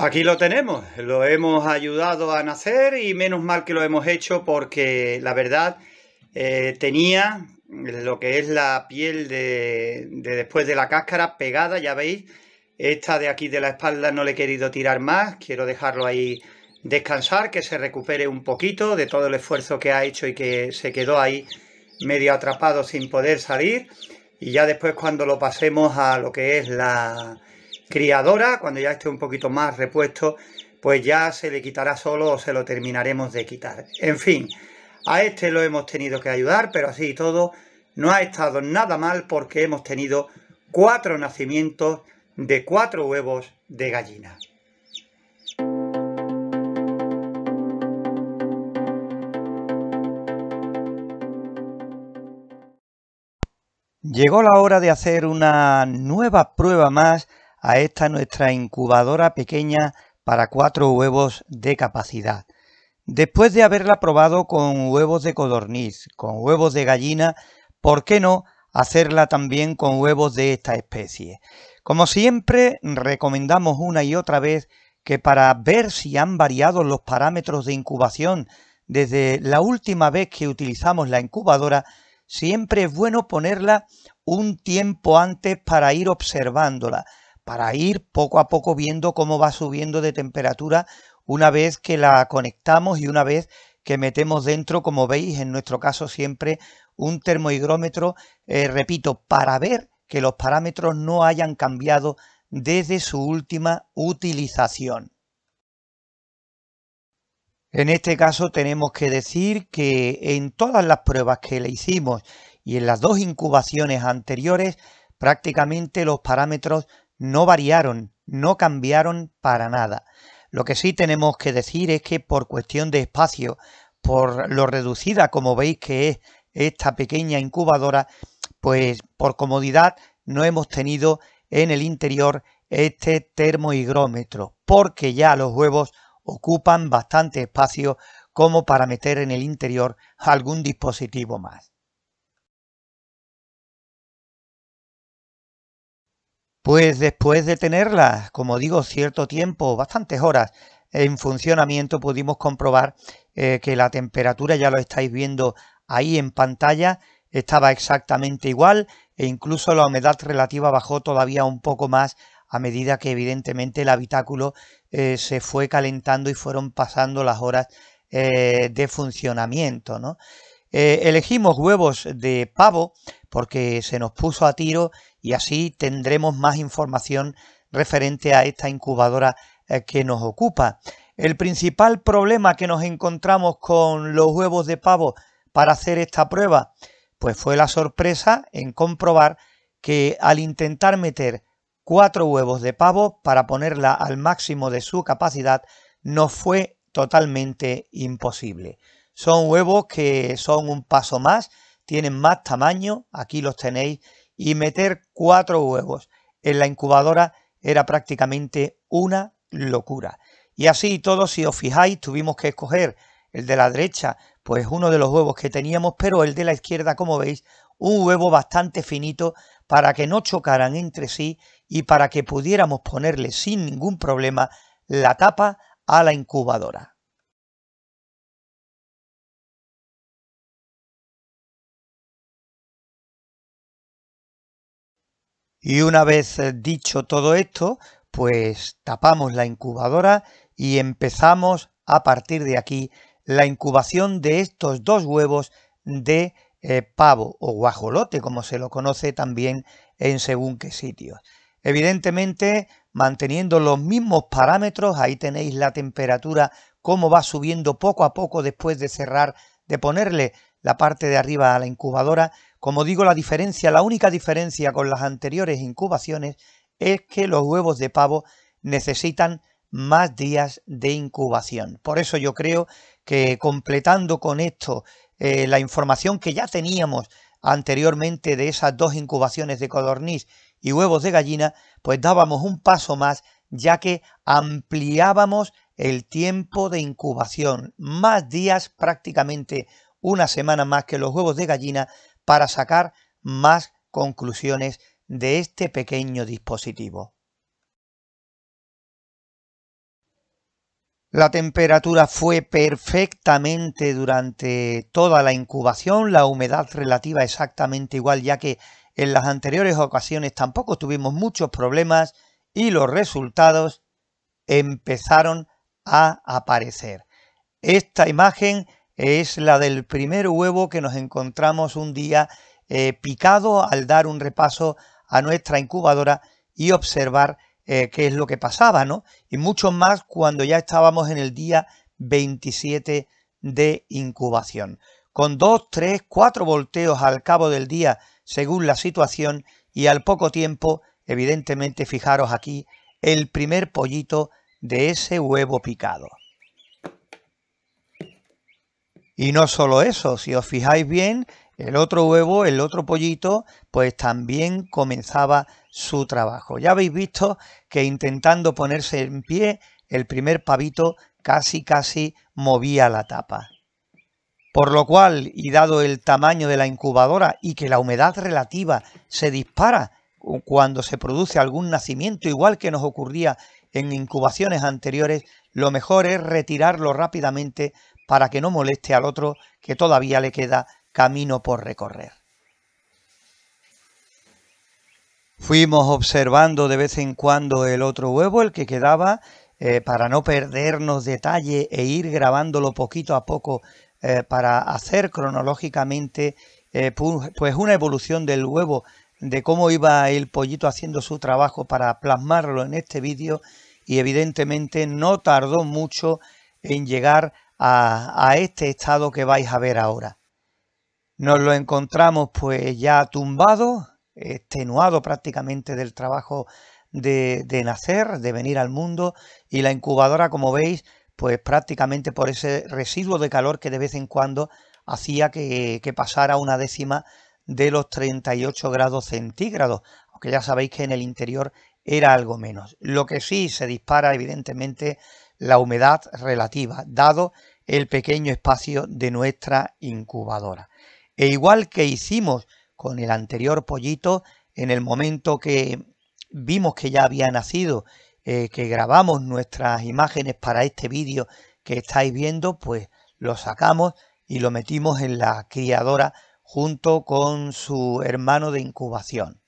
Aquí lo tenemos, lo hemos ayudado a nacer y menos mal que lo hemos hecho porque la verdad eh, tenía lo que es la piel de, después de la cáscara pegada, ya veis, esta de aquí de la espalda no le he querido tirar más, quiero dejarlo ahí descansar, que se recupere un poquito de todo el esfuerzo que ha hecho y que se quedó ahí medio atrapado sin poder salir y ya después cuando lo pasemos a lo que es la criadora, cuando ya esté un poquito más repuesto, pues ya se le quitará solo o se lo terminaremos de quitar. En fin, a este lo hemos tenido que ayudar, pero así y todo no ha estado nada mal porque hemos tenido cuatro nacimientos de cuatro huevos de gallina. Llegó la hora de hacer una nueva prueba más a esta nuestra incubadora pequeña para cuatro huevos de capacidad. Después de haberla probado con huevos de codorniz, con huevos de gallina, ¿por qué no hacerla también con huevos de esta especie? Como siempre, recomendamos una y otra vez que para ver si han variado los parámetros de incubación desde la última vez que utilizamos la incubadora, siempre es bueno ponerla un tiempo antes para ir observándola, para ir poco a poco viendo cómo va subiendo de temperatura una vez que la conectamos y una vez que metemos dentro, como veis, en nuestro caso siempre un termohigrómetro, eh, repito, para ver que los parámetros no hayan cambiado desde su última utilización. En este caso tenemos que decir que en todas las pruebas que le hicimos y en las dos incubaciones anteriores, prácticamente los parámetros no variaron, no cambiaron para nada. Lo que sí tenemos que decir es que por cuestión de espacio, por lo reducida como veis que es esta pequeña incubadora, pues por comodidad no hemos tenido en el interior este termohigrómetro, porque ya los huevos ocupan bastante espacio como para meter en el interior algún dispositivo más. Pues después de tenerlas, como digo, cierto tiempo, bastantes horas en funcionamiento, pudimos comprobar eh, que la temperatura, ya lo estáis viendo ahí en pantalla, estaba exactamente igual e incluso la humedad relativa bajó todavía un poco más a medida que evidentemente el habitáculo eh, se fue calentando y fueron pasando las horas eh, de funcionamiento. elegimos huevos de pavo porque se nos puso a tiro y así tendremos más información referente a esta incubadora eh, que nos ocupa. El principal problema que nos encontramos con los huevos de pavo para hacer esta prueba, pues fue la sorpresa en comprobar que al intentar meter cuatro huevos de pavo para ponerla al máximo de su capacidad, no fue totalmente imposible. Son huevos que son un paso más, tienen más tamaño, aquí los tenéis y meter cuatro huevos en la incubadora era prácticamente una locura. Y así todos, si os fijáis, tuvimos que escoger el de la derecha, pues uno de los huevos que teníamos, pero el de la izquierda, como veis, un huevo bastante finito para que no chocaran entre sí y para que pudiéramos ponerle sin ningún problema la tapa a la incubadora. Y una vez eh, dicho todo esto, pues tapamos la incubadora y empezamos a partir de aquí la incubación de estos dos huevos de eh, pavo o guajolote, como se lo conoce también en según qué sitios. Evidentemente, manteniendo los mismos parámetros, ahí tenéis la temperatura, cómo va subiendo poco a poco después de cerrar, de ponerle la parte de arriba a la incubadora como digo, la diferencia, la única diferencia con las anteriores incubaciones es que los huevos de pavo necesitan más días de incubación. Por eso yo creo que completando con esto eh, la información que ya teníamos anteriormente de esas dos incubaciones de codorniz y huevos de gallina, pues dábamos un paso más ya que ampliábamos el tiempo de incubación, más días prácticamente una semana más que los huevos de gallina para sacar más conclusiones de este pequeño dispositivo. La temperatura fue perfectamente durante toda la incubación, la humedad relativa exactamente igual ya que en las anteriores ocasiones tampoco tuvimos muchos problemas y los resultados empezaron a aparecer. Esta imagen es la del primer huevo que nos encontramos un día eh, picado al dar un repaso a nuestra incubadora y observar eh, qué es lo que pasaba, ¿no? Y mucho más cuando ya estábamos en el día 27 de incubación. Con dos, tres, cuatro volteos al cabo del día según la situación y al poco tiempo, evidentemente, fijaros aquí, el primer pollito de ese huevo picado. Y no solo eso, si os fijáis bien, el otro huevo, el otro pollito, pues también comenzaba su trabajo. Ya habéis visto que intentando ponerse en pie, el primer pavito casi casi movía la tapa. Por lo cual, y dado el tamaño de la incubadora y que la humedad relativa se dispara cuando se produce algún nacimiento, igual que nos ocurría en incubaciones anteriores, lo mejor es retirarlo rápidamente para que no moleste al otro que todavía le queda camino por recorrer. Fuimos observando de vez en cuando el otro huevo, el que quedaba, eh, para no perdernos detalle e ir grabándolo poquito a poco eh, para hacer cronológicamente eh, pues una evolución del huevo, de cómo iba el pollito haciendo su trabajo para plasmarlo en este vídeo y evidentemente no tardó mucho en llegar a, este estado que vais a ver ahora. Nos lo encontramos pues ya tumbado, extenuado prácticamente del trabajo de, nacer, de venir al mundo y la incubadora, como veis, pues prácticamente por ese residuo de calor que de vez en cuando hacía que, que pasara una décima de los 38 grados centígrados, aunque ya sabéis que en el interior era algo menos. Lo que sí se dispara evidentemente la humedad relativa, dado el pequeño espacio de nuestra incubadora. E igual que hicimos con el anterior pollito, en el momento que vimos que ya había nacido, eh, que grabamos nuestras imágenes para este vídeo que estáis viendo, pues lo sacamos y lo metimos en la criadora junto con su hermano de incubación.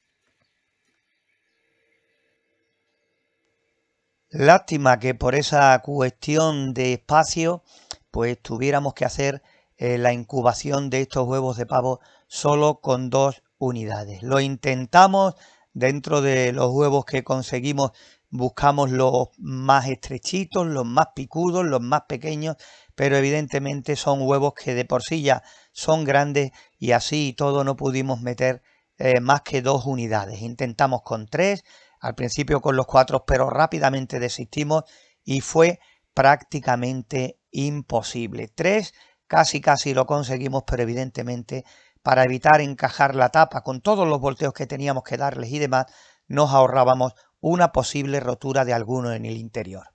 Lástima que por esa cuestión de espacio pues tuviéramos que hacer eh, la incubación de estos huevos de pavo solo con dos unidades. Lo intentamos, dentro de los huevos que conseguimos buscamos los más estrechitos, los más picudos, los más pequeños, pero evidentemente son huevos que de por sí ya son grandes y así todo no pudimos meter eh, más que dos unidades. Intentamos con tres, al principio con los cuatro, pero rápidamente desistimos y fue prácticamente imposible. Tres, casi casi lo conseguimos, pero evidentemente para evitar encajar la tapa con todos los volteos que teníamos que darles y demás, nos ahorrábamos una posible rotura de alguno en el interior.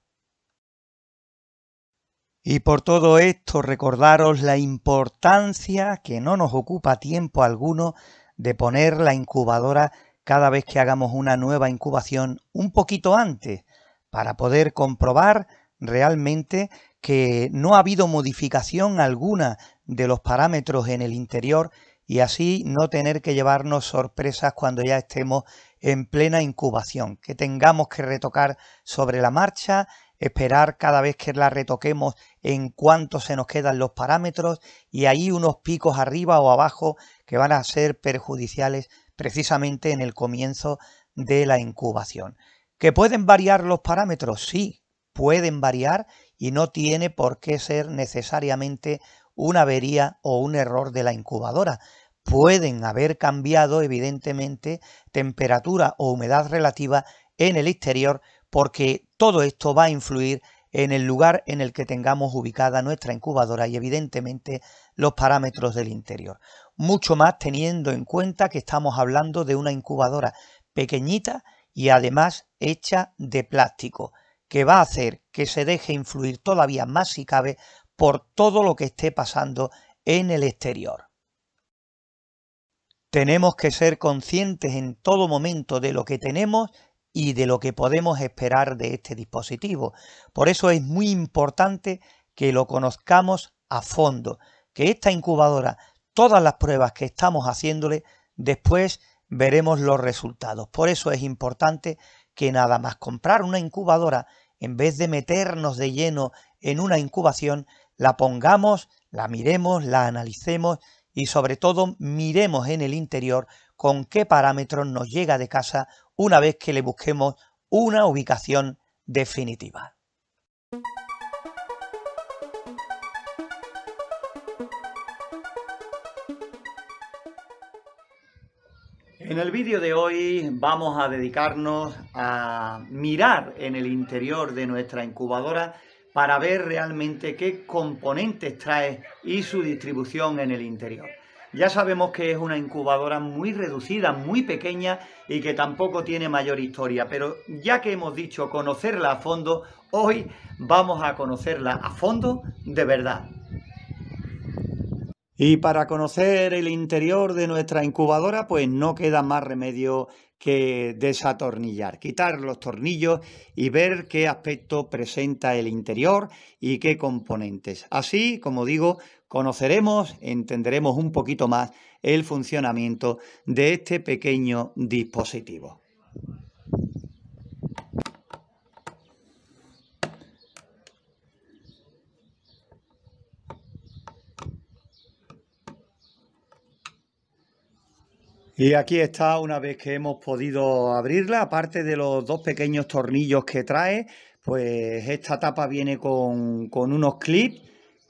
Y por todo esto recordaros la importancia que no nos ocupa tiempo alguno de poner la incubadora cada vez que hagamos una nueva incubación un poquito antes para poder comprobar realmente que no ha habido modificación alguna de los parámetros en el interior y así no tener que llevarnos sorpresas cuando ya estemos en plena incubación, que tengamos que retocar sobre la marcha, esperar cada vez que la retoquemos en cuánto se nos quedan los parámetros y ahí unos picos arriba o abajo que van a ser perjudiciales precisamente en el comienzo de la incubación. ¿Que pueden variar los parámetros? Sí, pueden variar y no tiene por qué ser necesariamente una avería o un error de la incubadora. Pueden haber cambiado, evidentemente, temperatura o humedad relativa en el exterior porque todo esto va a influir en el lugar en el que tengamos ubicada nuestra incubadora y evidentemente los parámetros del interior. Mucho más teniendo en cuenta que estamos hablando de una incubadora pequeñita y además hecha de plástico que va a hacer que se deje influir todavía más si cabe por todo lo que esté pasando en el exterior. Tenemos que ser conscientes en todo momento de lo que tenemos y de lo que podemos esperar de este dispositivo. Por eso es muy importante que lo conozcamos a fondo, que esta incubadora, todas las pruebas que estamos haciéndole, después veremos los resultados. Por eso es importante que nada más comprar una incubadora en vez de meternos de lleno en una incubación, la pongamos, la miremos, la analicemos y sobre todo miremos en el interior con qué parámetros nos llega de casa una vez que le busquemos una ubicación definitiva. En el vídeo de hoy vamos a dedicarnos a mirar en el interior de nuestra incubadora para ver realmente qué componentes trae y su distribución en el interior. Ya sabemos que es una incubadora muy reducida, muy pequeña y que tampoco tiene mayor historia, pero ya que hemos dicho conocerla a fondo, hoy vamos a conocerla a fondo de verdad. Y para conocer el interior de nuestra incubadora, pues no queda más remedio que desatornillar, quitar los tornillos y ver qué aspecto presenta el interior y qué componentes. Así, como digo, conoceremos, entenderemos un poquito más el funcionamiento de este pequeño dispositivo. Y aquí está, una vez que hemos podido abrirla, aparte de los dos pequeños tornillos que trae, pues esta tapa viene con, con unos clips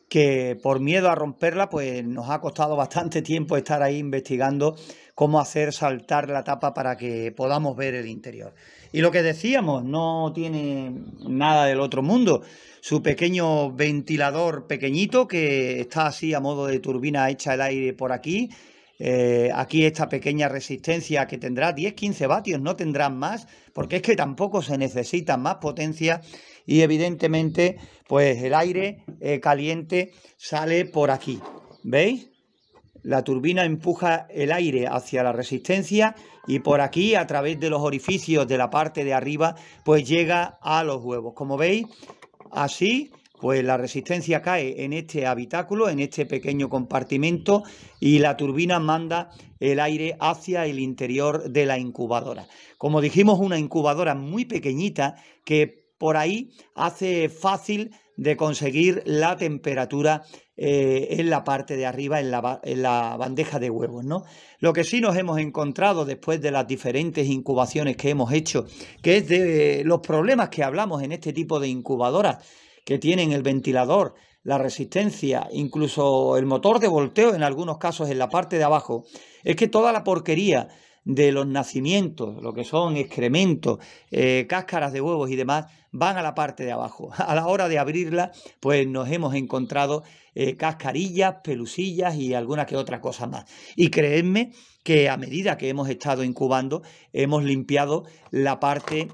que por miedo a romperla, pues nos ha costado bastante tiempo estar ahí investigando cómo hacer saltar la tapa para que podamos ver el interior. Y lo que decíamos, no tiene nada del otro mundo. Su pequeño ventilador pequeñito que está así a modo de turbina, hecha el aire por aquí eh, aquí esta pequeña resistencia que tendrá 10-15 vatios, no tendrán más, porque es que tampoco se necesita más potencia y evidentemente pues el aire eh, caliente sale por aquí. ¿Veis? La turbina empuja el aire hacia la resistencia y por aquí, a través de los orificios de la parte de arriba, pues llega a los huevos. Como veis, así pues la resistencia cae en este habitáculo, en este pequeño compartimento y la turbina manda el aire hacia el interior de la incubadora. Como dijimos, una incubadora muy pequeñita que por ahí hace fácil de conseguir la temperatura eh, en la parte de arriba, en la, bandeja de huevos. ¿no? Lo que sí nos hemos encontrado después de las diferentes incubaciones que hemos hecho, que es de los problemas que hablamos en este tipo de incubadoras, que tienen el ventilador, la resistencia, incluso el motor de volteo en algunos casos en la parte de abajo, es que toda la porquería de los nacimientos, lo que son excrementos, eh, cáscaras de huevos y demás, van a la parte de abajo. A la hora de abrirla, pues nos hemos encontrado eh, cascarillas, pelusillas y alguna que otra cosa más. Y creedme que a medida que hemos estado incubando, hemos limpiado la parte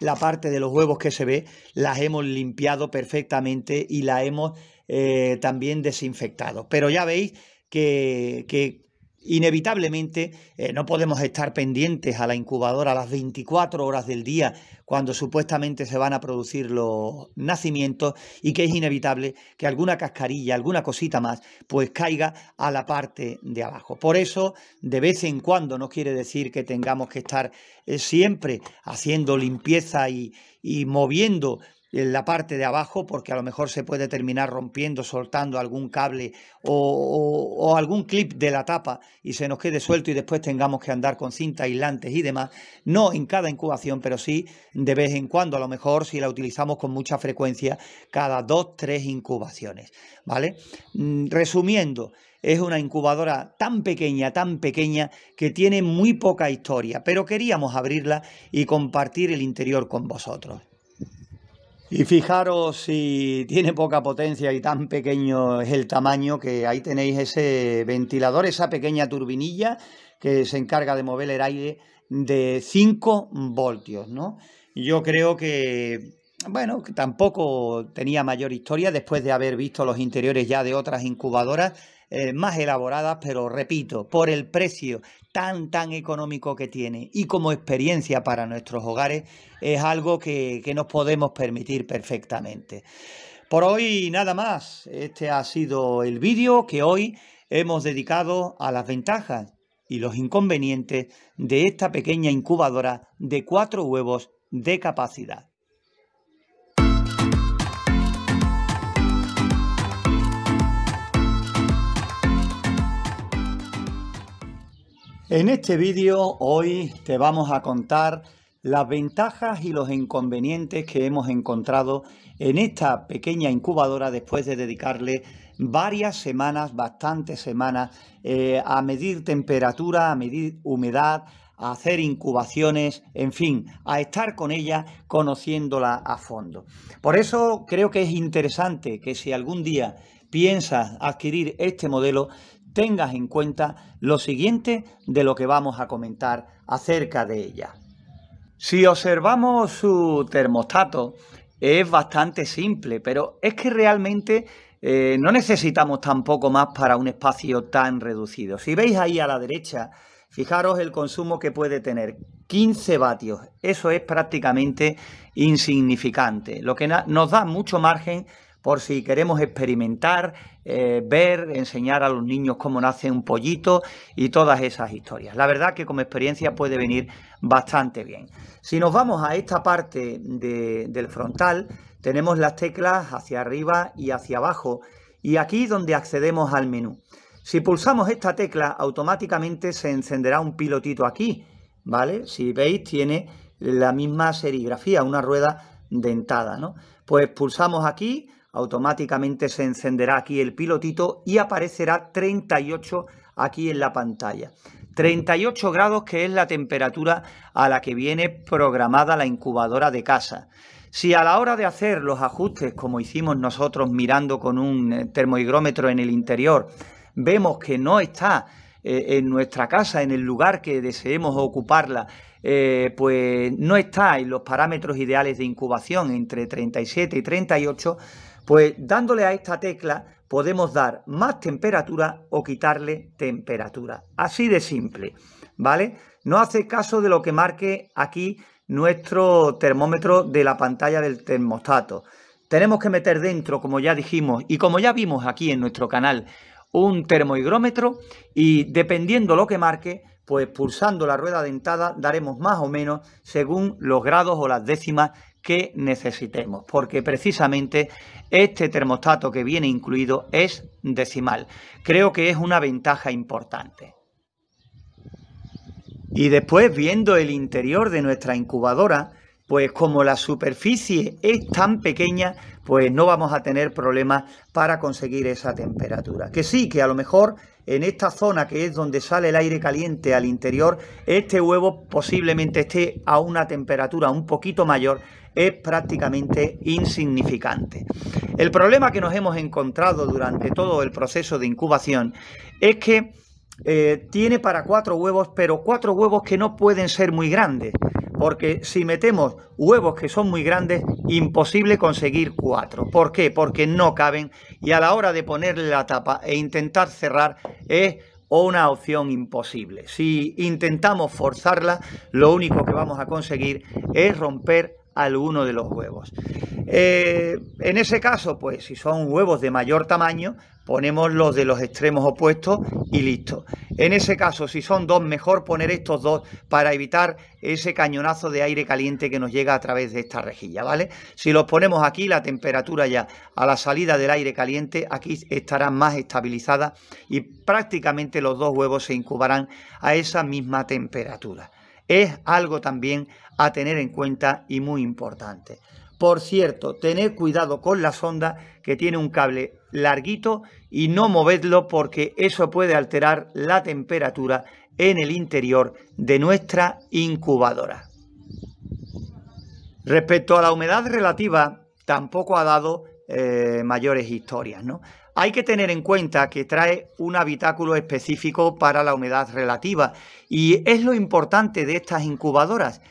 la parte de los huevos que se ve, las hemos limpiado perfectamente y la hemos eh, también desinfectado. Pero ya veis que, que Inevitablemente eh, no podemos estar pendientes a la incubadora a las 24 horas del día cuando supuestamente se van a producir los nacimientos y que es inevitable que alguna cascarilla, alguna cosita más, pues caiga a la parte de abajo. Por eso, de vez en cuando no quiere decir que tengamos que estar eh, siempre haciendo limpieza y, y moviendo la parte de abajo porque a lo mejor se puede terminar rompiendo, soltando algún cable o, algún clip de la tapa y se nos quede suelto y después tengamos que andar con cinta aislantes y demás. No en cada incubación, pero sí de vez en cuando, a lo mejor si la utilizamos con mucha frecuencia, cada dos, tres incubaciones. ¿Vale? Mm, resumiendo, es una incubadora tan pequeña, tan pequeña, que tiene muy poca historia, pero queríamos abrirla y compartir el interior con vosotros. Y fijaros si tiene poca potencia y tan pequeño es el tamaño que ahí tenéis ese ventilador, esa pequeña turbinilla que se encarga de mover el aire de 5 voltios, ¿no? Yo creo que, bueno, que tampoco tenía mayor historia después de haber visto los interiores ya de otras incubadoras eh, más elaboradas, pero repito, por el precio tan, tan económico que tiene y como experiencia para nuestros hogares, es algo que, que nos podemos permitir perfectamente. Por hoy nada más, este ha sido el vídeo que hoy hemos dedicado a las ventajas y los inconvenientes de esta pequeña incubadora de cuatro huevos de capacidad. En este vídeo hoy te vamos a contar las ventajas y los inconvenientes que hemos encontrado en esta pequeña incubadora después de dedicarle varias semanas, bastantes semanas, eh, a medir temperatura, a medir humedad, a hacer incubaciones, en fin, a estar con ella conociéndola a fondo. Por eso creo que es interesante que si algún día piensas adquirir este modelo, tengas en cuenta lo siguiente de lo que vamos a comentar acerca de ella. Si observamos su termostato, es bastante simple, pero es que realmente eh, no necesitamos tampoco más para un espacio tan reducido. Si veis ahí a la derecha, fijaros el consumo que puede tener, 15 vatios. Eso es prácticamente insignificante, lo que nos da mucho margen por si queremos experimentar, eh, ver, enseñar a los niños cómo nace un pollito y todas esas historias. La verdad que como experiencia puede venir bastante bien. Si nos vamos a esta parte del frontal, tenemos las teclas hacia arriba y hacia abajo y aquí donde accedemos al menú. Si pulsamos esta tecla, automáticamente se encenderá un pilotito aquí, ¿vale? Si veis, tiene la misma serigrafía, una rueda dentada, ¿no? Pues pulsamos aquí, automáticamente se encenderá aquí el pilotito y aparecerá 38 aquí en la pantalla. 38 grados que es la temperatura a la que viene programada la incubadora de casa. Si a la hora de hacer los ajustes, como hicimos nosotros mirando con un eh, termohigrómetro en el interior, vemos que no está eh, en nuestra casa, en el lugar que deseemos ocuparla, eh, pues no está en los parámetros ideales de incubación entre 37 y 38, pues dándole a esta tecla podemos dar más temperatura o quitarle temperatura. Así de simple, ¿vale? No hace caso de lo que marque aquí nuestro termómetro de la pantalla del termostato. Tenemos que meter dentro, como ya dijimos y como ya vimos aquí en nuestro canal, un termohigrómetro y dependiendo lo que marque, pues pulsando la rueda dentada daremos más o menos según los grados o las décimas que necesitemos, porque precisamente este termostato que viene incluido es decimal. Creo que es una ventaja importante. Y después, viendo el interior de nuestra incubadora, pues como la superficie es tan pequeña, pues no vamos a tener problemas para conseguir esa temperatura. Que sí, que a lo mejor en esta zona que es donde sale el aire caliente al interior, este huevo posiblemente esté a una temperatura un poquito mayor es prácticamente insignificante. El problema que nos hemos encontrado durante todo el proceso de incubación es que eh, tiene para cuatro huevos, pero cuatro huevos que no pueden ser muy grandes, porque si metemos huevos que son muy grandes, imposible conseguir cuatro. ¿Por qué? Porque no caben y a la hora de ponerle la tapa e intentar cerrar es una opción imposible. Si intentamos forzarla, lo único que vamos a conseguir es romper alguno de los huevos. Eh, en ese caso, pues si son huevos de mayor tamaño, ponemos los de los extremos opuestos y listo. En ese caso, si son dos, mejor poner estos dos para evitar ese cañonazo de aire caliente que nos llega a través de esta rejilla, ¿vale? Si los ponemos aquí, la temperatura ya a la salida del aire caliente, aquí estará más estabilizada y prácticamente los dos huevos se incubarán a esa misma temperatura es algo también a tener en cuenta y muy importante. Por cierto, tened cuidado con la sonda que tiene un cable larguito y no movedlo porque eso puede alterar la temperatura en el interior de nuestra incubadora. Respecto a la humedad relativa, tampoco ha dado eh, mayores historias. ¿no? Hay que tener en cuenta que trae un habitáculo específico para la humedad relativa y es lo importante de estas incubadoras.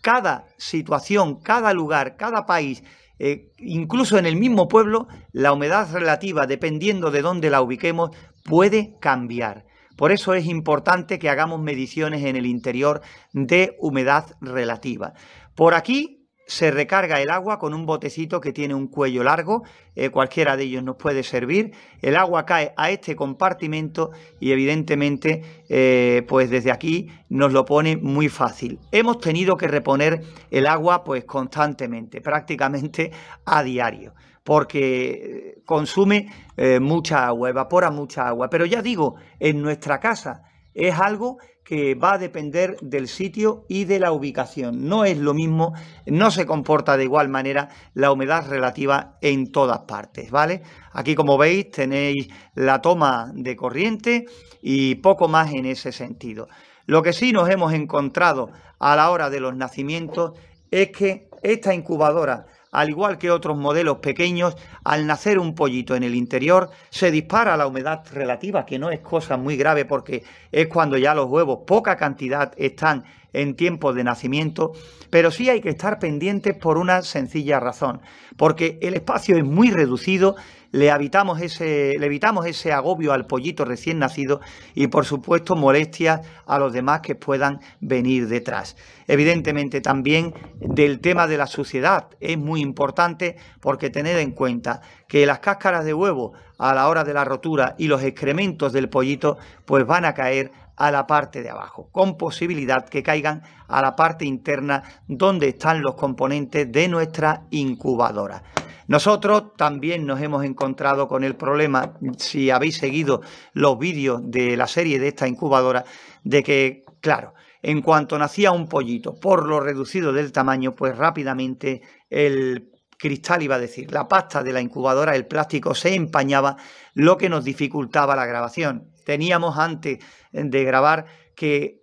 Cada situación, cada lugar, cada país, eh, incluso en el mismo pueblo, la humedad relativa, dependiendo de dónde la ubiquemos, puede cambiar. Por eso es importante que hagamos mediciones en el interior de humedad relativa. Por aquí se recarga el agua con un botecito que tiene un cuello largo, eh, cualquiera de ellos nos puede servir, el agua cae a este compartimento y evidentemente eh, pues desde aquí nos lo pone muy fácil. Hemos tenido que reponer el agua pues constantemente, prácticamente a diario porque eh, consume mucha agua, evapora mucha agua. Pero ya digo, en nuestra casa es algo que va a depender del sitio y de la ubicación. No es lo mismo, no se comporta de igual manera la humedad relativa en todas partes, ¿vale? Aquí como veis tenéis la toma de corriente y poco más en ese sentido. Lo que sí nos hemos encontrado a la hora de los nacimientos es que esta incubadora al igual que otros modelos pequeños, al nacer un pollito en el interior, se dispara la humedad relativa, que no es cosa muy grave porque es cuando ya los huevos, poca cantidad, están en tiempo de nacimiento pero sí hay que estar pendientes por una sencilla razón, porque el espacio es muy reducido, le, ese, le evitamos ese agobio al pollito recién nacido y por supuesto molestias a los demás que puedan venir detrás. Evidentemente también del tema de la suciedad es muy importante porque tened en cuenta que las cáscaras de huevo a la hora de la rotura y los excrementos del pollito pues van a caer a la parte de abajo, con posibilidad que caigan a la parte interna donde están los componentes de nuestra incubadora. Nosotros también nos hemos encontrado con el problema, si habéis seguido los vídeos de la serie de esta incubadora, de que, claro, en cuanto nacía un pollito, por lo reducido del tamaño, pues rápidamente el cristal iba a decir, la pasta de la incubadora, el plástico se empañaba, lo que nos dificultaba la grabación. Teníamos antes de grabar que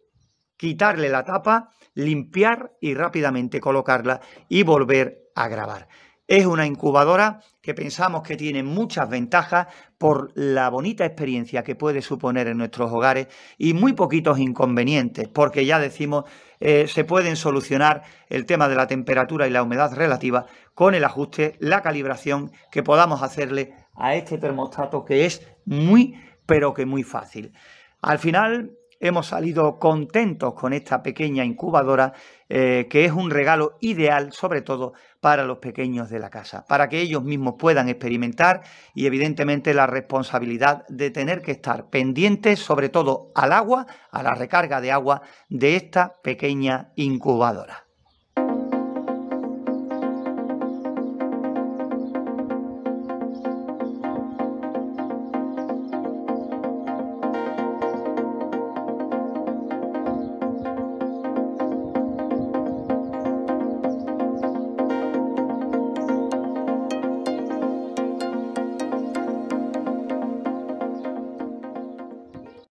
quitarle la tapa, limpiar y rápidamente colocarla y volver a grabar. Es una incubadora que pensamos que tiene muchas ventajas por la bonita experiencia que puede suponer en nuestros hogares y muy poquitos inconvenientes, porque ya decimos eh, se pueden solucionar el tema de la temperatura y la humedad relativa con el ajuste, la calibración que podamos hacerle a este termostato que es muy, pero que muy fácil. Al final hemos salido contentos con esta pequeña incubadora eh, que es un regalo ideal sobre todo para los pequeños de la casa, para que ellos mismos puedan experimentar y evidentemente la responsabilidad de tener que estar pendientes sobre todo al agua, a la recarga de agua de esta pequeña incubadora.